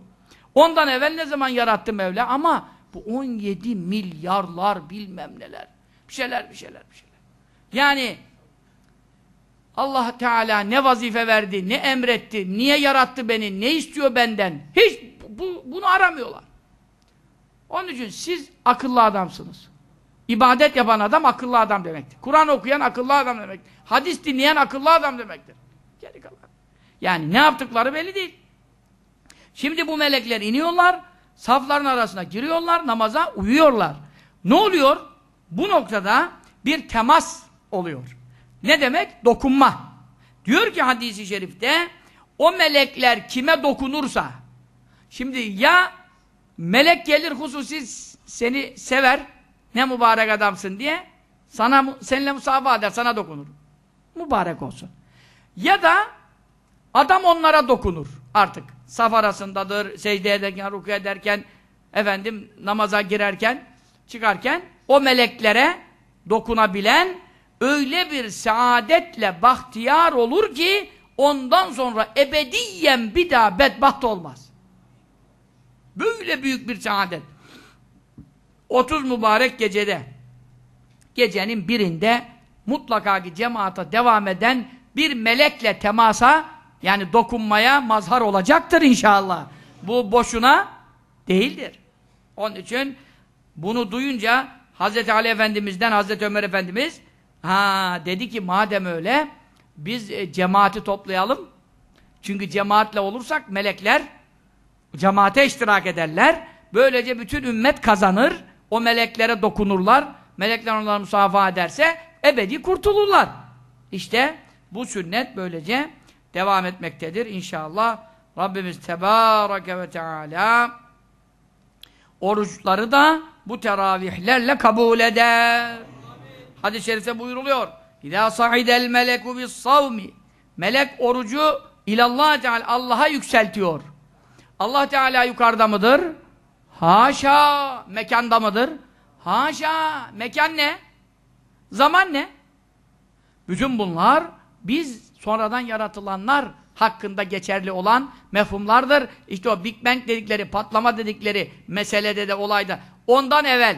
Ondan evvel ne zaman yarattı Mevla ama bu 17 milyarlar bilmem neler. Bir şeyler bir şeyler bir şeyler. Yani Allah Teala ne vazife verdi, ne emretti, niye yarattı beni, ne istiyor benden? Hiç bu, bunu aramıyorlar. Onun için siz akıllı adamsınız. İbadet yapan adam akıllı adam demektir. Kur'an okuyan akıllı adam demektir. Hadis dinleyen akıllı adam demektir. Geri kalan. Yani ne yaptıkları belli değil. Şimdi bu melekler iniyorlar, safların arasına giriyorlar, namaza uyuyorlar. Ne oluyor? Bu noktada bir temas oluyor. Ne demek? Dokunma. Diyor ki hadisi şerifte, o melekler kime dokunursa, şimdi ya Melek gelir hususi seni sever. Ne mübarek adamsın diye. Sana seninle musafa eder, sana dokunur. Mübarek olsun. Ya da adam onlara dokunur artık. Saf arasındadır, secde ederken, ruku ederken, efendim namaza girerken, çıkarken o meleklere dokunabilen öyle bir saadetle bahtiyar olur ki ondan sonra ebediyen bir daha bedbaht olmaz. Böyle büyük bir saadet. 30 mübarek gecede gecenin birinde mutlaka ki cemaata devam eden bir melekle temasa yani dokunmaya mazhar olacaktır inşallah. Bu boşuna değildir. Onun için bunu duyunca Hz. Ali Efendimiz'den Hz. Ömer Efendimiz ha dedi ki madem öyle biz e, cemaati toplayalım. Çünkü cemaatle olursak melekler cemaate iştirak ederler. Böylece bütün ümmet kazanır. O meleklere dokunurlar. Melekler onları musafaha ederse ebedi kurtulurlar. İşte bu sünnet böylece devam etmektedir inşallah. Rabbimiz Tebareke ve Teala oruçları da bu teravihlerle kabul eder. Hadis-i şerifte buyuruluyor. İzâ sahidel meleku bis savmi Melek orucu ilallah Teala Allah'a yükseltiyor. Allah Teala yukarıda mıdır? Haşa! Mekanda mıdır? Haşa! Mekan ne? Zaman ne? Bütün bunlar biz sonradan yaratılanlar hakkında geçerli olan mefhumlardır. İşte o Big Bang dedikleri, patlama dedikleri meselede de olayda. Ondan evvel,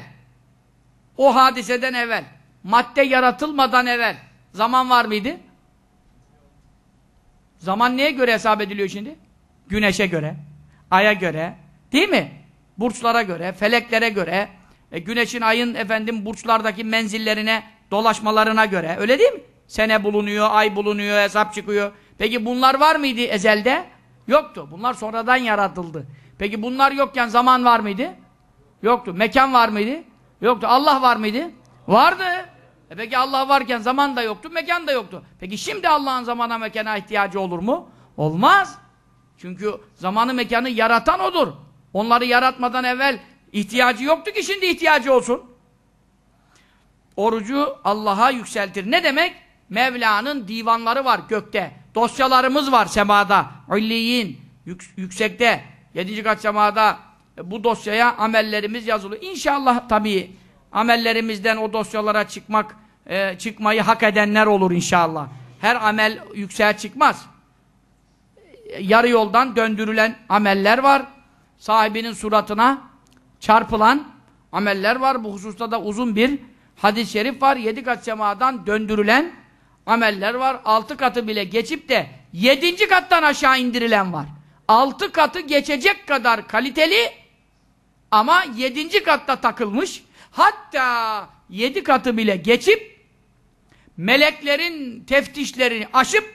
o hadiseden evvel, madde yaratılmadan evvel zaman var mıydı? Zaman neye göre hesap ediliyor şimdi? Güneşe göre aya göre, değil mi? Burçlara göre, feleklere göre, e, güneşin, ayın efendim burçlardaki menzillerine, dolaşmalarına göre, öyle değil mi? Sene bulunuyor, ay bulunuyor, hesap çıkıyor. Peki bunlar var mıydı ezelde? Yoktu. Bunlar sonradan yaratıldı. Peki bunlar yokken zaman var mıydı? Yoktu. Mekan var mıydı? Yoktu. Allah var mıydı? Vardı. E peki Allah varken zaman da yoktu, mekan da yoktu. Peki şimdi Allah'ın zamana mekana ihtiyacı olur mu? Olmaz. Çünkü zamanı mekanı yaratan odur. Onları yaratmadan evvel ihtiyacı yoktu ki şimdi ihtiyacı olsun. Orucu Allah'a yükseltir. Ne demek? Mevla'nın divanları var gökte. Dosyalarımız var semada. Ulliyin, yük, yüksekte. Yedinci kat semada bu dosyaya amellerimiz yazılı. İnşallah tabii amellerimizden o dosyalara çıkmak, e, çıkmayı hak edenler olur inşallah. Her amel yüksel çıkmaz yarı yoldan döndürülen ameller var. Sahibinin suratına çarpılan ameller var. Bu hususta da uzun bir hadis-i şerif var. Yedi kat semadan döndürülen ameller var. Altı katı bile geçip de yedinci kattan aşağı indirilen var. Altı katı geçecek kadar kaliteli ama yedinci katta takılmış. Hatta yedi katı bile geçip meleklerin teftişlerini aşıp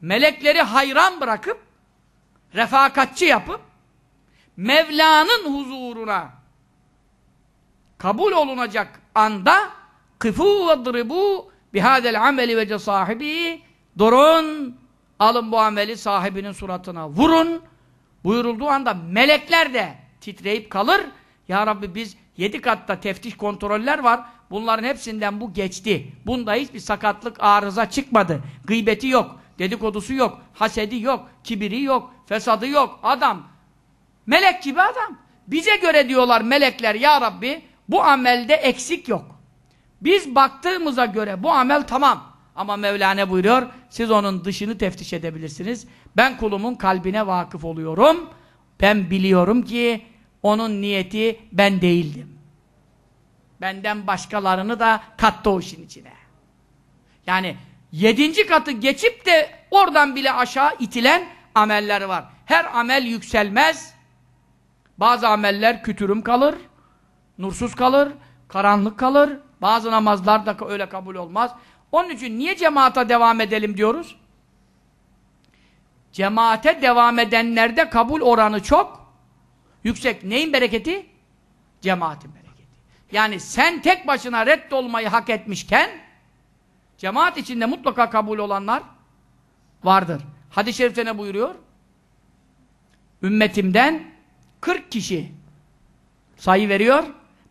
melekleri hayran bırakıp refakatçi yapıp Mevla'nın huzuruna kabul olunacak anda kıfû ve dribu bihâdel ameli ve sahibi durun alın bu ameli sahibinin suratına vurun buyurulduğu anda melekler de titreyip kalır ya Rabbi biz yedi katta teftiş kontroller var bunların hepsinden bu geçti bunda hiçbir sakatlık arıza çıkmadı gıybeti yok Dedikodusu yok, hasedi yok, kibiri yok, fesadı yok. Adam, melek gibi adam. Bize göre diyorlar melekler, Ya Rabbi bu amelde eksik yok. Biz baktığımıza göre bu amel tamam. Ama Mevlana buyuruyor, siz onun dışını teftiş edebilirsiniz. Ben kulumun kalbine vakıf oluyorum. Ben biliyorum ki onun niyeti ben değildim. Benden başkalarını da kattı o işin içine. Yani Yedinci katı geçip de oradan bile aşağı itilen ameller var. Her amel yükselmez. Bazı ameller kütürüm kalır, nursuz kalır, karanlık kalır. Bazı namazlar da öyle kabul olmaz. Onun için niye cemaate devam edelim diyoruz? Cemaate devam edenlerde kabul oranı çok yüksek. Neyin bereketi? Cemaatin bereketi. Yani sen tek başına reddolmayı hak etmişken Cemaat içinde mutlaka kabul olanlar vardır. Hadis-i şerifte ne buyuruyor? Ümmetimden 40 kişi sayı veriyor.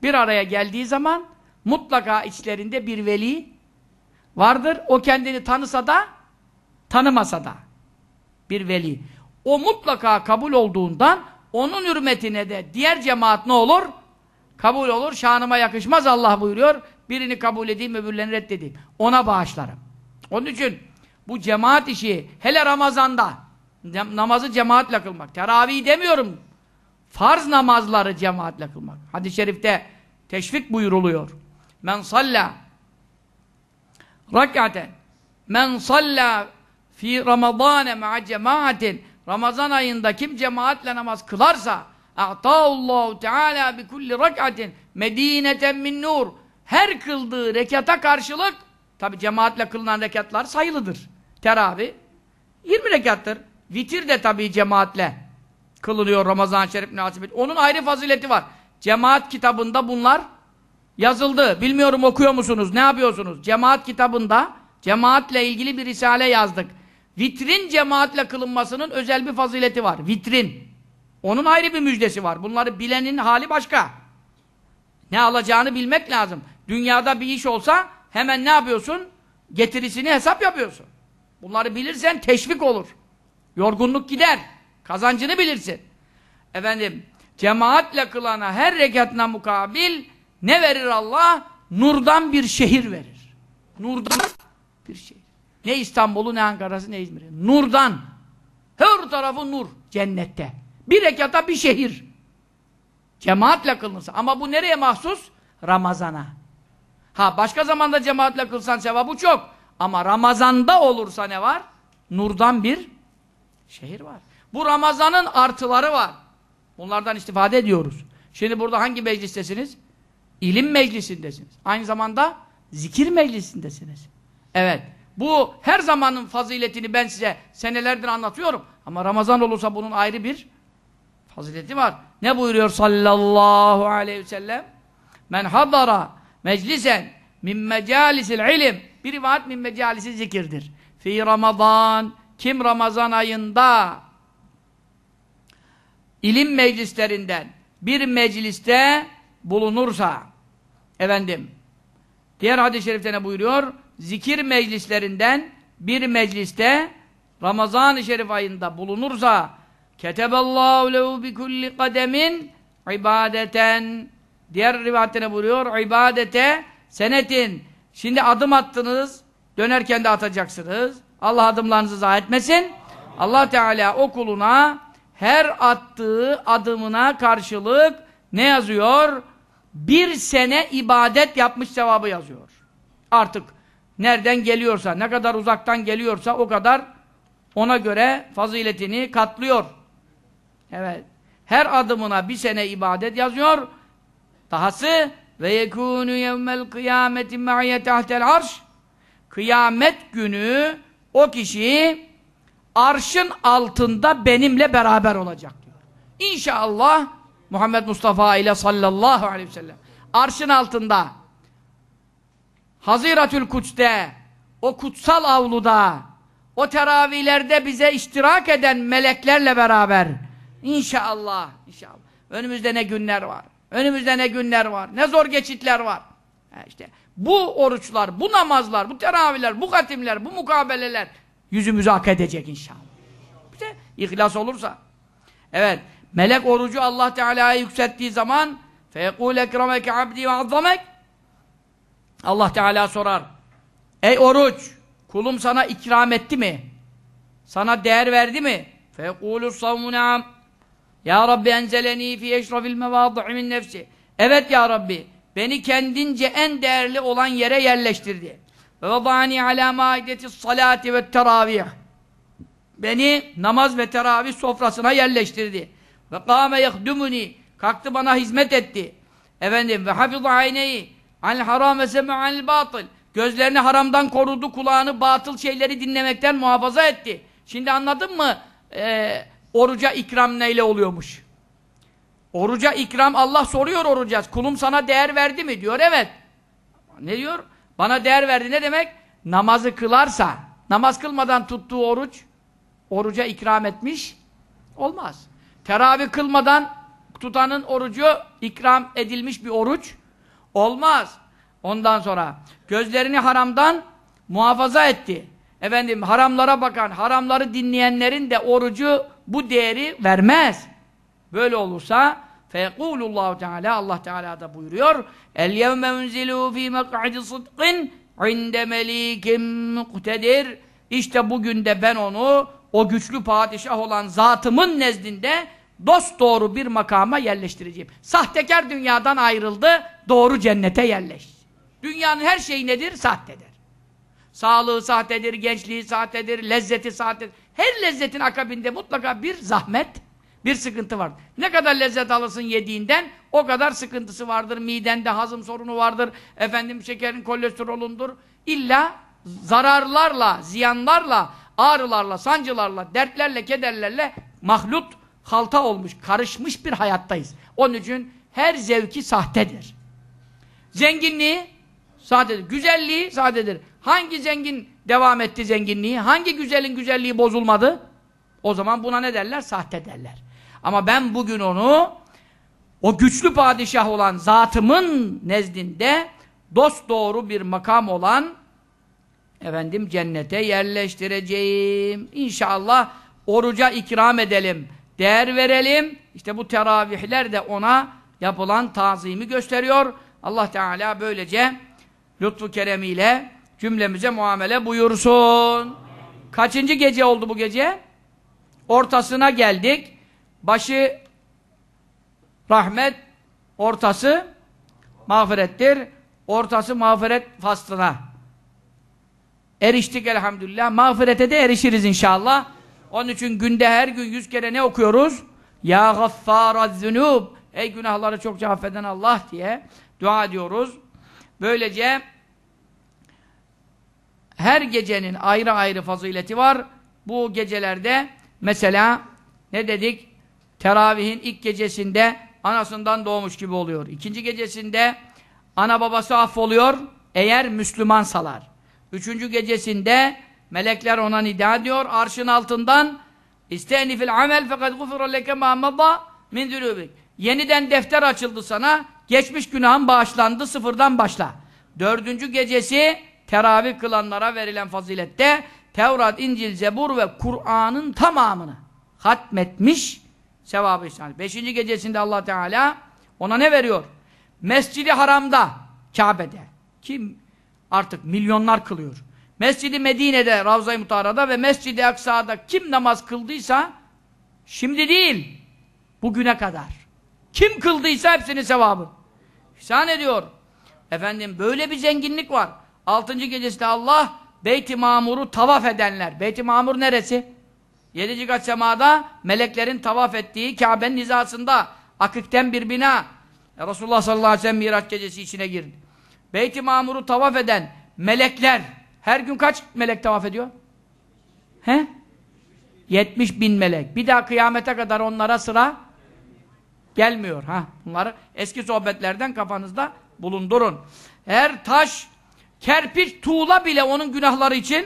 Bir araya geldiği zaman mutlaka içlerinde bir veli vardır. O kendini tanısa da tanımasa da bir veli. O mutlaka kabul olduğundan onun hürmetine de diğer cemaat ne olur? Kabul olur. Şanıma yakışmaz Allah buyuruyor. Birini kabul edeyim, öbürlerini reddedeyim. Ona bağışlarım. Onun için bu cemaat işi, hele Ramazan'da namazı cemaatle kılmak. Teravih demiyorum. Farz namazları cemaatle kılmak. Hadis-i şerifte teşvik buyuruluyor. Men salla rakaten men salla fi ramadane ma'a cemaatin Ramazan ayında kim cemaatle namaz kılarsa Allahu Teala bi kulli rakatin medineten min nur her kıldığı rekata karşılık tabi cemaatle kılınan rekatlar sayılıdır. Teravih 20 rekattır. Vitir de tabi cemaatle kılınıyor Ramazan-ı Şerif nasibet. Onun ayrı fazileti var. Cemaat kitabında bunlar yazıldı. Bilmiyorum okuyor musunuz? Ne yapıyorsunuz? Cemaat kitabında cemaatle ilgili bir risale yazdık. Vitrin cemaatle kılınmasının özel bir fazileti var. Vitrin. Onun ayrı bir müjdesi var. Bunları bilenin hali başka. Ne alacağını bilmek lazım. Dünyada bir iş olsa hemen ne yapıyorsun? Getirisini hesap yapıyorsun. Bunları bilirsen teşvik olur. Yorgunluk gider. Kazancını bilirsin. Efendim, cemaatle kılana her rekatına mukabil ne verir Allah? Nurdan bir şehir verir. Nurdan bir şehir. Ne İstanbul'u, ne Ankara'sı, ne İzmir'i. Nurdan. Her tarafı nur. Cennette. Bir rekata bir şehir. Cemaatle kılınsa. Ama bu nereye mahsus? Ramazana. Ha başka zamanda cemaatle kılsan sevabı çok. Ama Ramazan'da olursa ne var? Nurdan bir şehir var. Bu Ramazan'ın artıları var. Bunlardan istifade ediyoruz. Şimdi burada hangi meclistesiniz? İlim meclisindesiniz. Aynı zamanda zikir meclisindesiniz. Evet. Bu her zamanın faziletini ben size senelerdir anlatıyorum. Ama Ramazan olursa bunun ayrı bir fazileti var. Ne buyuruyor sallallahu aleyhi ve sellem? Men hadara meclisen min mecalisil ilim bir rivayet min mecalisi zikirdir. Fi Ramazan kim Ramazan ayında ilim meclislerinden bir mecliste bulunursa efendim diğer hadis-i şerifte ne buyuruyor? Zikir meclislerinden bir mecliste Ramazan-ı Şerif ayında bulunursa keteballahu lehu bi kulli kademin ibadeten Diğer rivayette ne buyuruyor? İbadete senetin. Şimdi adım attınız. Dönerken de atacaksınız. Allah adımlarınızı zayi etmesin. Allah Teala okuluna her attığı adımına karşılık ne yazıyor? Bir sene ibadet yapmış cevabı yazıyor. Artık nereden geliyorsa, ne kadar uzaktan geliyorsa o kadar ona göre faziletini katlıyor. Evet. Her adımına bir sene ibadet yazıyor. Dahası ve yekûnü yevmel kıyameti me'ye tahtel arş Kıyamet günü o kişi arşın altında benimle beraber olacak diyor. İnşallah Muhammed Mustafa ile sallallahu aleyhi ve sellem arşın altında Haziratül Kuts'te o kutsal avluda o teravihlerde bize iştirak eden meleklerle beraber inşallah inşallah önümüzde ne günler var Önümüzde ne günler var, ne zor geçitler var. İşte bu oruçlar, bu namazlar, bu teravihler, bu katimler, bu mukabeleler yüzümüzü hak edecek inşallah. Bir ihlas olursa. Evet, melek orucu Allah Teala'ya yükselttiği zaman feyekûl ekremeke abdi ve Allah Teala sorar. Ey oruç! Kulum sana ikram etti mi? Sana değer verdi mi? Feyekûlü savmunam ya Rabbi enzeleni fi eşrafil mevâdı'i min nefsi. Evet ya Rabbi, beni kendince en değerli olan yere yerleştirdi. Ve vadani alâ maideti salati ve teravih. Beni namaz ve teravih sofrasına yerleştirdi. Ve kâme yehdumuni. Kalktı bana hizmet etti. Efendim ve hafıza ayneyi. Al haram ve semi'al batıl. Gözlerini haramdan korudu, kulağını batıl şeyleri dinlemekten muhafaza etti. Şimdi anladın mı? Eee Oruca ikram neyle oluyormuş? Oruca ikram Allah soruyor oruca. Kulum sana değer verdi mi? Diyor evet. Ne diyor? Bana değer verdi ne demek? Namazı kılarsa, namaz kılmadan tuttuğu oruç, oruca ikram etmiş olmaz. Teravih kılmadan tutanın orucu ikram edilmiş bir oruç olmaz. Ondan sonra gözlerini haramdan muhafaza etti. Efendim haramlara bakan, haramları dinleyenlerin de orucu bu değeri vermez. Böyle olursa feyekulullahu teala Allah Teala da buyuruyor el yevme unzilu fi mek'adi sıdkın inde melikim muktedir işte bugün de ben onu o güçlü padişah olan zatımın nezdinde dost doğru bir makama yerleştireceğim. Sahtekar dünyadan ayrıldı, doğru cennete yerleş. Dünyanın her şeyi nedir? Sahtedir. Sağlığı sahtedir, gençliği sahtedir, lezzeti sahtedir. Her lezzetin akabinde mutlaka bir zahmet, bir sıkıntı vardır. Ne kadar lezzet alırsın yediğinden o kadar sıkıntısı vardır. Midende hazım sorunu vardır. Efendim şekerin kolesterolundur. İlla zararlarla, ziyanlarla, ağrılarla, sancılarla, dertlerle, kederlerle mahlut, halta olmuş, karışmış bir hayattayız. Onun için her zevki sahtedir. Zenginliği sahtedir. Güzelliği sahtedir. Hangi zengin devam etti zenginliği. Hangi güzelin güzelliği bozulmadı? O zaman buna ne derler? Sahte derler. Ama ben bugün onu o güçlü padişah olan zatımın nezdinde dost doğru bir makam olan efendim cennete yerleştireceğim. İnşallah oruca ikram edelim, değer verelim. İşte bu teravihler de ona yapılan tazimi gösteriyor. Allah Teala böylece lütfu keremiyle cümlemize muamele buyursun. Kaçıncı gece oldu bu gece? Ortasına geldik. Başı rahmet, ortası mağfirettir. Ortası mağfiret faslına. Eriştik elhamdülillah. Mağfirete de erişiriz inşallah. Onun için günde her gün yüz kere ne okuyoruz? Ya gaffaraz zunub. Ey günahları çokça affeden Allah diye dua ediyoruz. Böylece her gecenin ayrı ayrı fazileti var. Bu gecelerde mesela ne dedik? Teravihin ilk gecesinde anasından doğmuş gibi oluyor. İkinci gecesinde ana babası affoluyor eğer Müslüman salar. Üçüncü gecesinde melekler ona nida ediyor arşın altından İstenifil amel fakat gufura leke ma'madda min zülübik. Yeniden defter açıldı sana. Geçmiş günahın bağışlandı. Sıfırdan başla. Dördüncü gecesi teravih kılanlara verilen fazilette Tevrat, İncil, Zebur ve Kur'an'ın tamamını hatmetmiş sevabı ihsan. Beşinci gecesinde allah Teala ona ne veriyor? Mescidi Haram'da, Kabe'de. Kim artık milyonlar kılıyor. Mescidi Medine'de, Ravza-i Mutara'da ve Mescidi Aksa'da kim namaz kıldıysa şimdi değil, bugüne kadar. Kim kıldıysa hepsinin sevabı. İhsan ediyor. Efendim böyle bir zenginlik var. Altıncı gecesinde Allah Beyt-i Mamur'u tavaf edenler. Beyt-i Mamur neresi? Yedinci kat semada meleklerin tavaf ettiği Kabe'nin hizasında akıkten bir bina. Ya e, Resulullah sallallahu aleyhi ve sellem Miraç gecesi içine girdi. Beyt-i Mamur'u tavaf eden melekler her gün kaç melek tavaf ediyor? He? 70 bin melek. Bir daha kıyamete kadar onlara sıra gelmiyor. Ha, bunları eski sohbetlerden kafanızda bulundurun. Her taş Kerpiç tuğla bile onun günahları için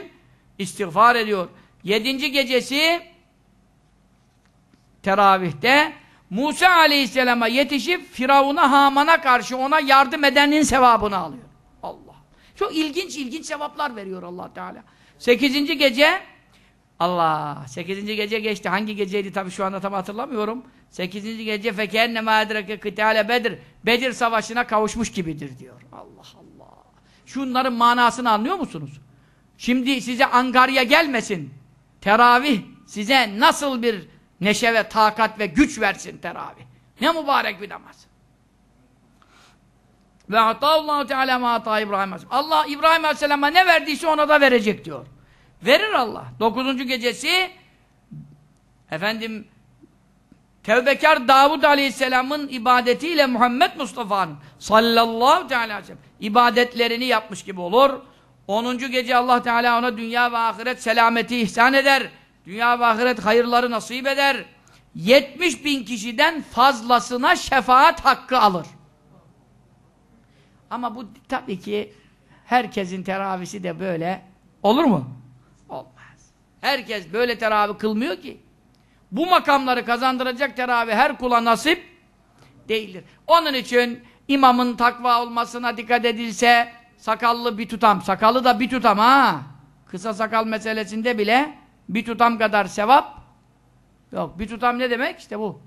istiğfar ediyor. Yedinci gecesi teravihte Musa aleyhisselama yetişip Firavun'a Haman'a karşı ona yardım edenin sevabını alıyor. Allah. Çok ilginç ilginç sevaplar veriyor allah Teala. Sekizinci gece Allah. Sekizinci gece geçti. Hangi geceydi tabi şu anda tam hatırlamıyorum. Sekizinci gece fekenne ma edrake kıtale bedir. Bedir savaşına kavuşmuş gibidir diyor. Allah Şunların manasını anlıyor musunuz? Şimdi size angarya gelmesin. Teravih size nasıl bir neşe ve takat ve güç versin teravih. Ne mübarek bir namaz. Ve Allah Teala ma ata İbrahim Allah İbrahim Aleyhisselam'a ne verdiyse ona da verecek diyor. Verir Allah. Dokuzuncu gecesi efendim Tevbekar Davud Aleyhisselam'ın ibadetiyle Muhammed Mustafa'nın sallallahu teala aleyhi ve sellem ibadetlerini yapmış gibi olur. 10. gece Allah Teala ona dünya ve ahiret selameti ihsan eder. Dünya ve ahiret hayırları nasip eder. 70 bin kişiden fazlasına şefaat hakkı alır. Ama bu tabii ki herkesin teravisi de böyle olur mu? Olmaz. Herkes böyle teravih kılmıyor ki. Bu makamları kazandıracak teravih her kula nasip değildir. Onun için Imamın takva olmasına dikkat edilse sakallı bir tutam, sakalı da bir tutam ha. Kısa sakal meselesinde bile bir tutam kadar sevap yok. Bir tutam ne demek? İşte bu.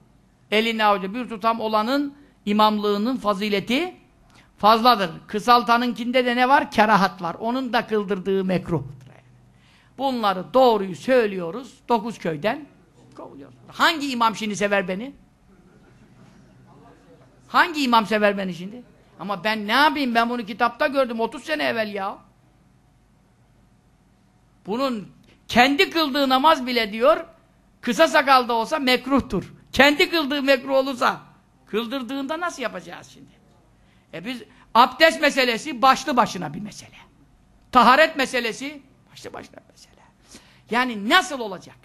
Eline avucu bir tutam olanın imamlığının fazileti fazladır. Kısaltanınkinde de ne var? Kerahat var. Onun da kıldırdığı mekruh. Bunları doğruyu söylüyoruz. Dokuz köyden kovuluyoruz. Hangi imam şimdi sever beni? Hangi imam sever beni şimdi? Ama ben ne yapayım? Ben bunu kitapta gördüm 30 sene evvel ya. Bunun kendi kıldığı namaz bile diyor, kısa sakalda olsa mekruhtur. Kendi kıldığı mekruh olursa, kıldırdığında nasıl yapacağız şimdi? E biz, abdest meselesi başlı başına bir mesele. Taharet meselesi başlı başına bir mesele. Yani nasıl olacak?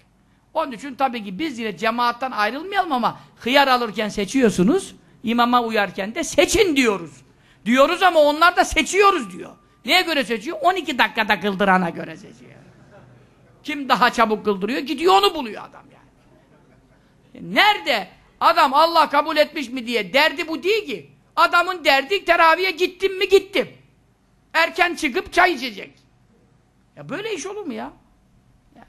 Onun için tabii ki biz yine cemaatten ayrılmayalım ama hıyar alırken seçiyorsunuz. İmama uyarken de seçin diyoruz. Diyoruz ama onlar da seçiyoruz diyor. Neye göre seçiyor? 12 dakikada kıldırana göre seçiyor. Kim daha çabuk kıldırıyor? Gidiyor onu buluyor adam yani. E, nerede? Adam Allah kabul etmiş mi diye derdi bu değil ki. Adamın derdi teraviye gittim mi gittim. Erken çıkıp çay içecek. Ya böyle iş olur mu ya? ya?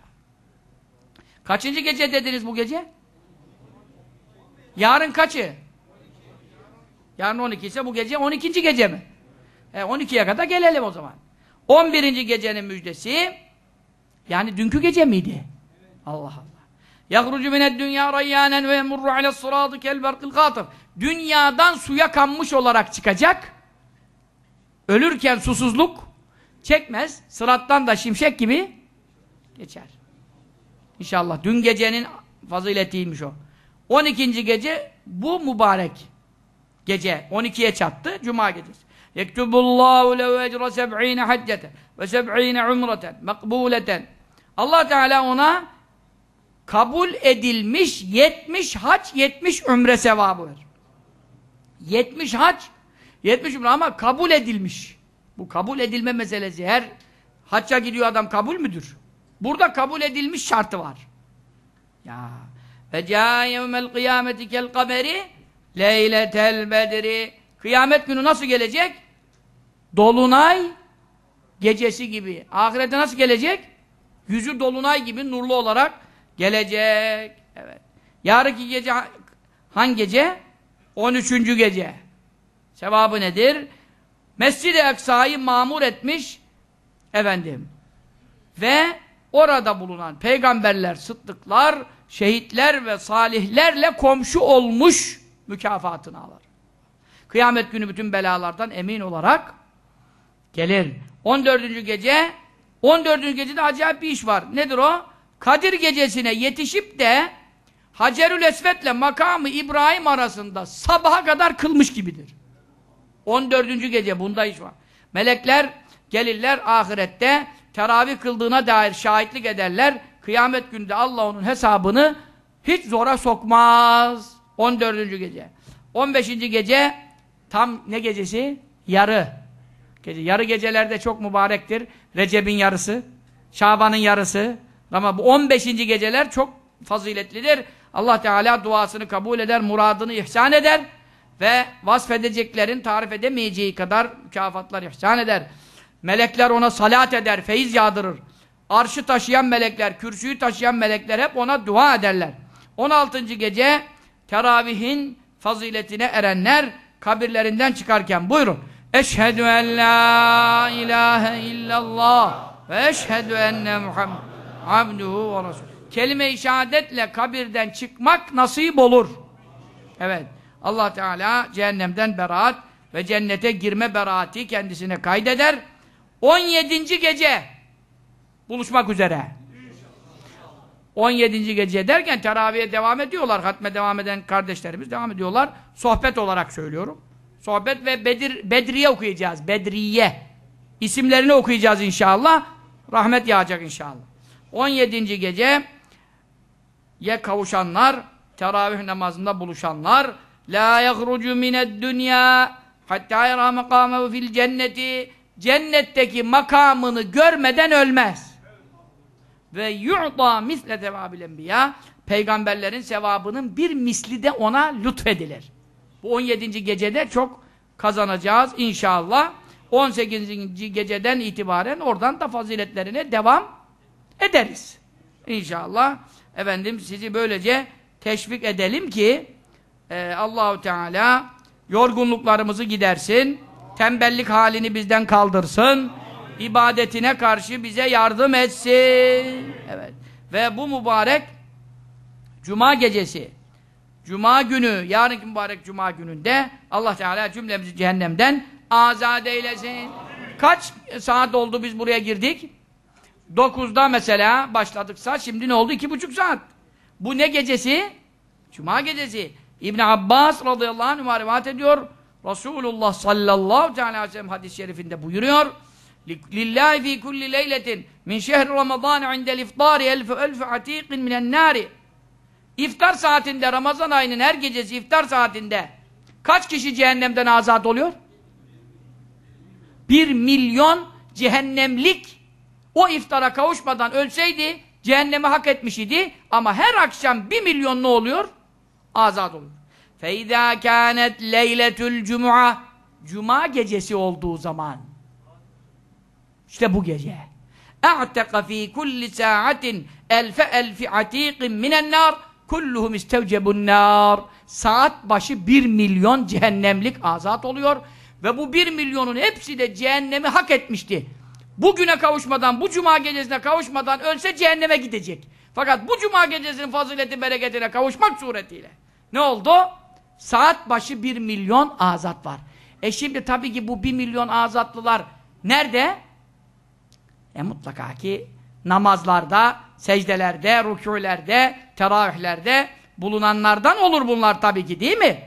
Kaçıncı gece dediniz bu gece? Yarın kaçı? Yarın 12 ise bu gece 12. gece mi? E 12'ye kadar gelelim o zaman. 11. gecenin müjdesi yani dünkü gece miydi? Allah Allah. يَخْرُجُ مِنَ dünya رَيَّانًا وَيَمُرُّ عَلَى الصِّرَاطِ كَالْبَرْقِ الْقَاطِرِ Dünyadan suya kanmış olarak çıkacak. Ölürken susuzluk çekmez. Sırattan da şimşek gibi geçer. İnşallah. Dün gecenin faziletiymiş o. 12. gece bu mübarek Gece 12'ye çattı cuma gecesi. Yektubullahu lehu ecra seb'ine haccete ve seb'ine umreten makbuleten. Allah Teala ona kabul edilmiş 70 hac 70 ümre sevabı verir. 70 hac 70 ümre ama kabul edilmiş. Bu kabul edilme meselesi her hacca gidiyor adam kabul müdür? Burada kabul edilmiş şartı var. Ya ve caa yevmel kıyameti kel kameri Leyletel bedri Kıyamet günü nasıl gelecek? Dolunay gecesi gibi. Ahirete nasıl gelecek? Yüzü dolunay gibi nurlu olarak gelecek. Evet. Yarınki gece hangi gece? 13. gece. Sevabı nedir? Mescid-i Eksa'yı mamur etmiş efendim. Ve orada bulunan peygamberler, sıddıklar, şehitler ve salihlerle komşu olmuş mükafatını alır. Kıyamet günü bütün belalardan emin olarak gelir. 14. gece 14. gecede acayip bir iş var. Nedir o? Kadir gecesine yetişip de Hacerül Esved'le makamı İbrahim arasında sabaha kadar kılmış gibidir. 14. gece bunda iş var. Melekler gelirler ahirette teravih kıldığına dair şahitlik ederler. Kıyamet günde Allah onun hesabını hiç zora sokmaz. 14. gece. 15. gece tam ne gecesi? Yarı. Gece. Yarı gecelerde çok mübarektir. Recep'in yarısı, Şaban'ın yarısı. Ama bu 15. geceler çok faziletlidir. Allah Teala duasını kabul eder, muradını ihsan eder ve vasfedeceklerin tarif edemeyeceği kadar mükafatlar ihsan eder. Melekler ona salat eder, feyiz yağdırır. Arşı taşıyan melekler, kürsüyü taşıyan melekler hep ona dua ederler. 16. gece teravihin faziletine erenler kabirlerinden çıkarken buyurun. Eşhedü en la ilahe illallah ve eşhedü enne Muhammed abduhu ve rasul. Kelime-i şehadetle kabirden çıkmak nasip olur. Evet. Allah Teala cehennemden beraat ve cennete girme beraati kendisine kaydeder. 17. gece buluşmak üzere. 17. gece derken teraviye devam ediyorlar. Hatme devam eden kardeşlerimiz devam ediyorlar. Sohbet olarak söylüyorum. Sohbet ve Bedir, Bedriye okuyacağız. Bedriye. İsimlerini okuyacağız inşallah. Rahmet yağacak inşallah. 17. gece ye kavuşanlar, teravih namazında buluşanlar la yahrucu mined dünya hatta yara makamehu fil cenneti cennetteki makamını görmeden ölmez ve yu'da misle sevabil enbiya peygamberlerin sevabının bir misli de ona lütfedilir. Bu 17. gecede çok kazanacağız inşallah. 18. geceden itibaren oradan da faziletlerine devam ederiz. İnşallah efendim sizi böylece teşvik edelim ki e, Allahu Teala yorgunluklarımızı gidersin, tembellik halini bizden kaldırsın ibadetine karşı bize yardım etsin. Evet. Ve bu mübarek Cuma gecesi, Cuma günü, yarınki mübarek Cuma gününde Allah Teala cümlemizi cehennemden azade eylesin. Kaç saat oldu biz buraya girdik? 9'da mesela başladıksa şimdi ne oldu? 2,5 saat. Bu ne gecesi? Cuma gecesi. İbn Abbas radıyallahu anh rivayet ediyor. Resulullah sallallahu aleyhi ve sellem hadis-i şerifinde buyuruyor. Lillahi fi kulli leyletin min şehri Ramazan indel iftari elfü elfü atiqin minen nari. İftar saatinde Ramazan ayının her gecesi iftar saatinde kaç kişi cehennemden azat oluyor? Bir milyon cehennemlik o iftara kavuşmadan ölseydi cehennemi hak etmiş idi ama her akşam bir milyon ne oluyor? Azat oluyor. فَاِذَا كَانَتْ لَيْلَةُ الْجُمُعَةِ Cuma gecesi olduğu zaman işte bu gece. اَعْتَقَ ف۪ي كُلِّ سَاعَةٍ اَلْفَ اَلْفِ عَت۪يقٍ مِنَ النَّارِ كُلُّهُمْ اِسْتَوْجَبُ النَّارِ Saat başı bir milyon cehennemlik azat oluyor ve bu bir milyonun hepsi de cehennemi hak etmişti. Bugüne kavuşmadan, bu cuma gecesine kavuşmadan ölse cehenneme gidecek. Fakat bu cuma gecesinin fazileti bereketine kavuşmak suretiyle. Ne oldu? Saat başı bir milyon azat var. E şimdi tabii ki bu bir milyon azatlılar nerede? Nerede? E mutlaka ki namazlarda, secdelerde, rükûlerde, teravihlerde bulunanlardan olur bunlar tabii ki değil mi?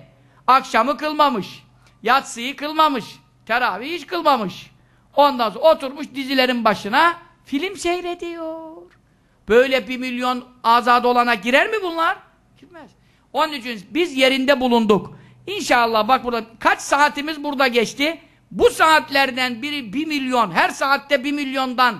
Akşamı kılmamış, yatsıyı kılmamış, teravih hiç kılmamış. Ondan sonra oturmuş dizilerin başına film seyrediyor. Böyle bir milyon azad olana girer mi bunlar? Girmez. Onun için biz yerinde bulunduk. İnşallah bak burada kaç saatimiz burada geçti? Bu saatlerden biri bir milyon, her saatte bir milyondan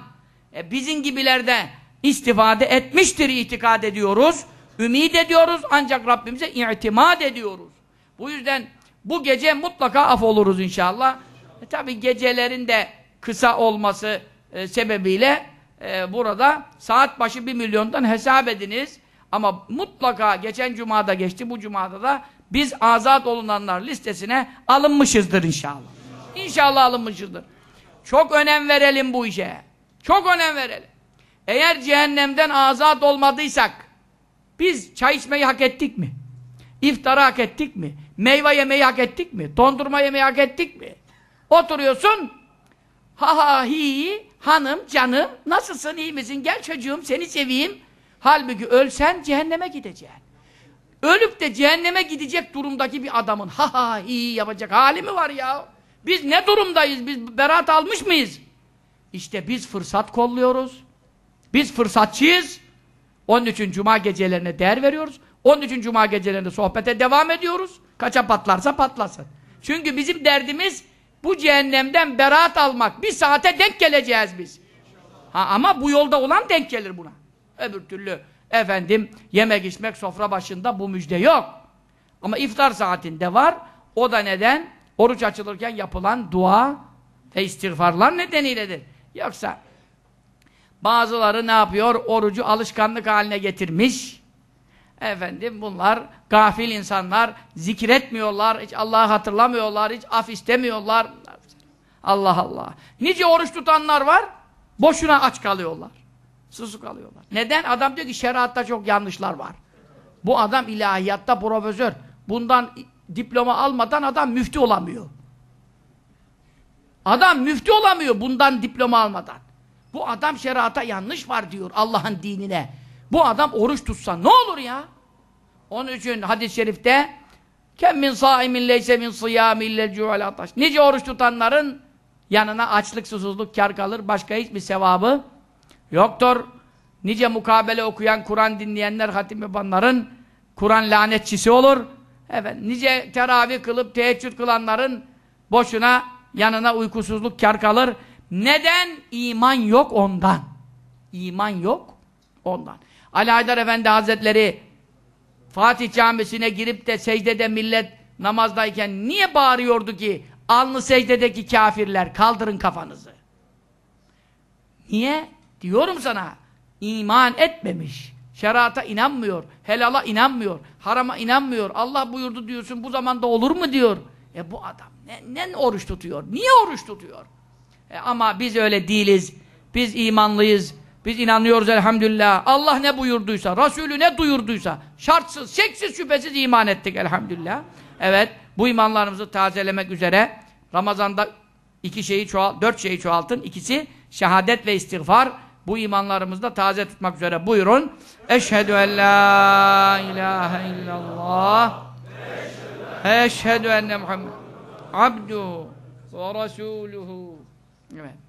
e, bizim gibilerde istifade etmiştir itikad ediyoruz. Ümit ediyoruz ancak Rabbimize itimat ediyoruz. Bu yüzden bu gece mutlaka af oluruz inşallah. E, Tabi gecelerin de kısa olması e, sebebiyle e, burada saat başı bir milyondan hesap ediniz. Ama mutlaka geçen cumada geçti, bu cumada da biz azat olunanlar listesine alınmışızdır inşallah. İnşallah alınmıştır. Çok önem verelim bu işe. Çok önem verelim. Eğer cehennemden azat olmadıysak biz çay içmeyi hak ettik mi? İftarı hak ettik mi? Meyve yemeyi hak ettik mi? Dondurma yemeyi hak ettik mi? Oturuyorsun ha ha hi hanım canım nasılsın iyi misin gel çocuğum seni seveyim halbuki ölsen cehenneme gideceksin ölüp de cehenneme gidecek durumdaki bir adamın ha ha hi yapacak hali mi var ya biz ne durumdayız? Biz beraat almış mıyız? İşte biz fırsat kolluyoruz. Biz fırsatçıyız. Onun için cuma gecelerine değer veriyoruz. Onun için cuma gecelerinde sohbete devam ediyoruz. Kaça patlarsa patlasın. Çünkü bizim derdimiz bu cehennemden beraat almak. Bir saate denk geleceğiz biz. Ha, ama bu yolda olan denk gelir buna. Öbür türlü efendim yemek içmek sofra başında bu müjde yok. Ama iftar saatinde var. O da neden? Oruç açılırken yapılan dua ve istiğfarlar nedeniyledir. Yoksa bazıları ne yapıyor? Orucu alışkanlık haline getirmiş. Efendim bunlar gafil insanlar, zikretmiyorlar, hiç Allah'ı hatırlamıyorlar, hiç af istemiyorlar. Allah Allah. Nice oruç tutanlar var, boşuna aç kalıyorlar. Susuk kalıyorlar. Neden? Adam diyor ki şeriatta çok yanlışlar var. Bu adam ilahiyatta profesör. Bundan diploma almadan adam müftü olamıyor. Adam müftü olamıyor bundan diploma almadan. Bu adam şerata yanlış var diyor Allah'ın dinine. Bu adam oruç tutsa ne olur ya? Onun için hadis-i şerifte Kem min saimin leyse min sıyami illel taş. Nice oruç tutanların yanına açlık, susuzluk kar kalır. Başka hiçbir sevabı yoktur. Nice mukabele okuyan, Kur'an dinleyenler, hatim yapanların Kur'an lanetçisi olur. Evet, nice teravih kılıp teheccüd kılanların boşuna yanına uykusuzluk kar kalır. Neden? iman yok ondan. İman yok ondan. Ali Haydar Efendi Hazretleri Fatih Camisi'ne girip de secdede millet namazdayken niye bağırıyordu ki alnı secdedeki kafirler kaldırın kafanızı. Niye? Diyorum sana iman etmemiş. Şerata inanmıyor, helala inanmıyor, harama inanmıyor. Allah buyurdu diyorsun, bu zamanda olur mu diyor. E bu adam ne, ne oruç tutuyor? Niye oruç tutuyor? E ama biz öyle değiliz. Biz imanlıyız. Biz inanıyoruz elhamdülillah. Allah ne buyurduysa, Resulü ne duyurduysa şartsız, şeksiz, şüphesiz iman ettik elhamdülillah. Evet, bu imanlarımızı tazelemek üzere Ramazan'da iki şeyi çoğal, dört şeyi çoğaltın. İkisi şehadet ve istiğfar bu imanlarımızda taze tutmak üzere buyurun. Eşhedü en la ilahe illallah Eşhedü enne Muhammed abdu ve resuluhu Evet.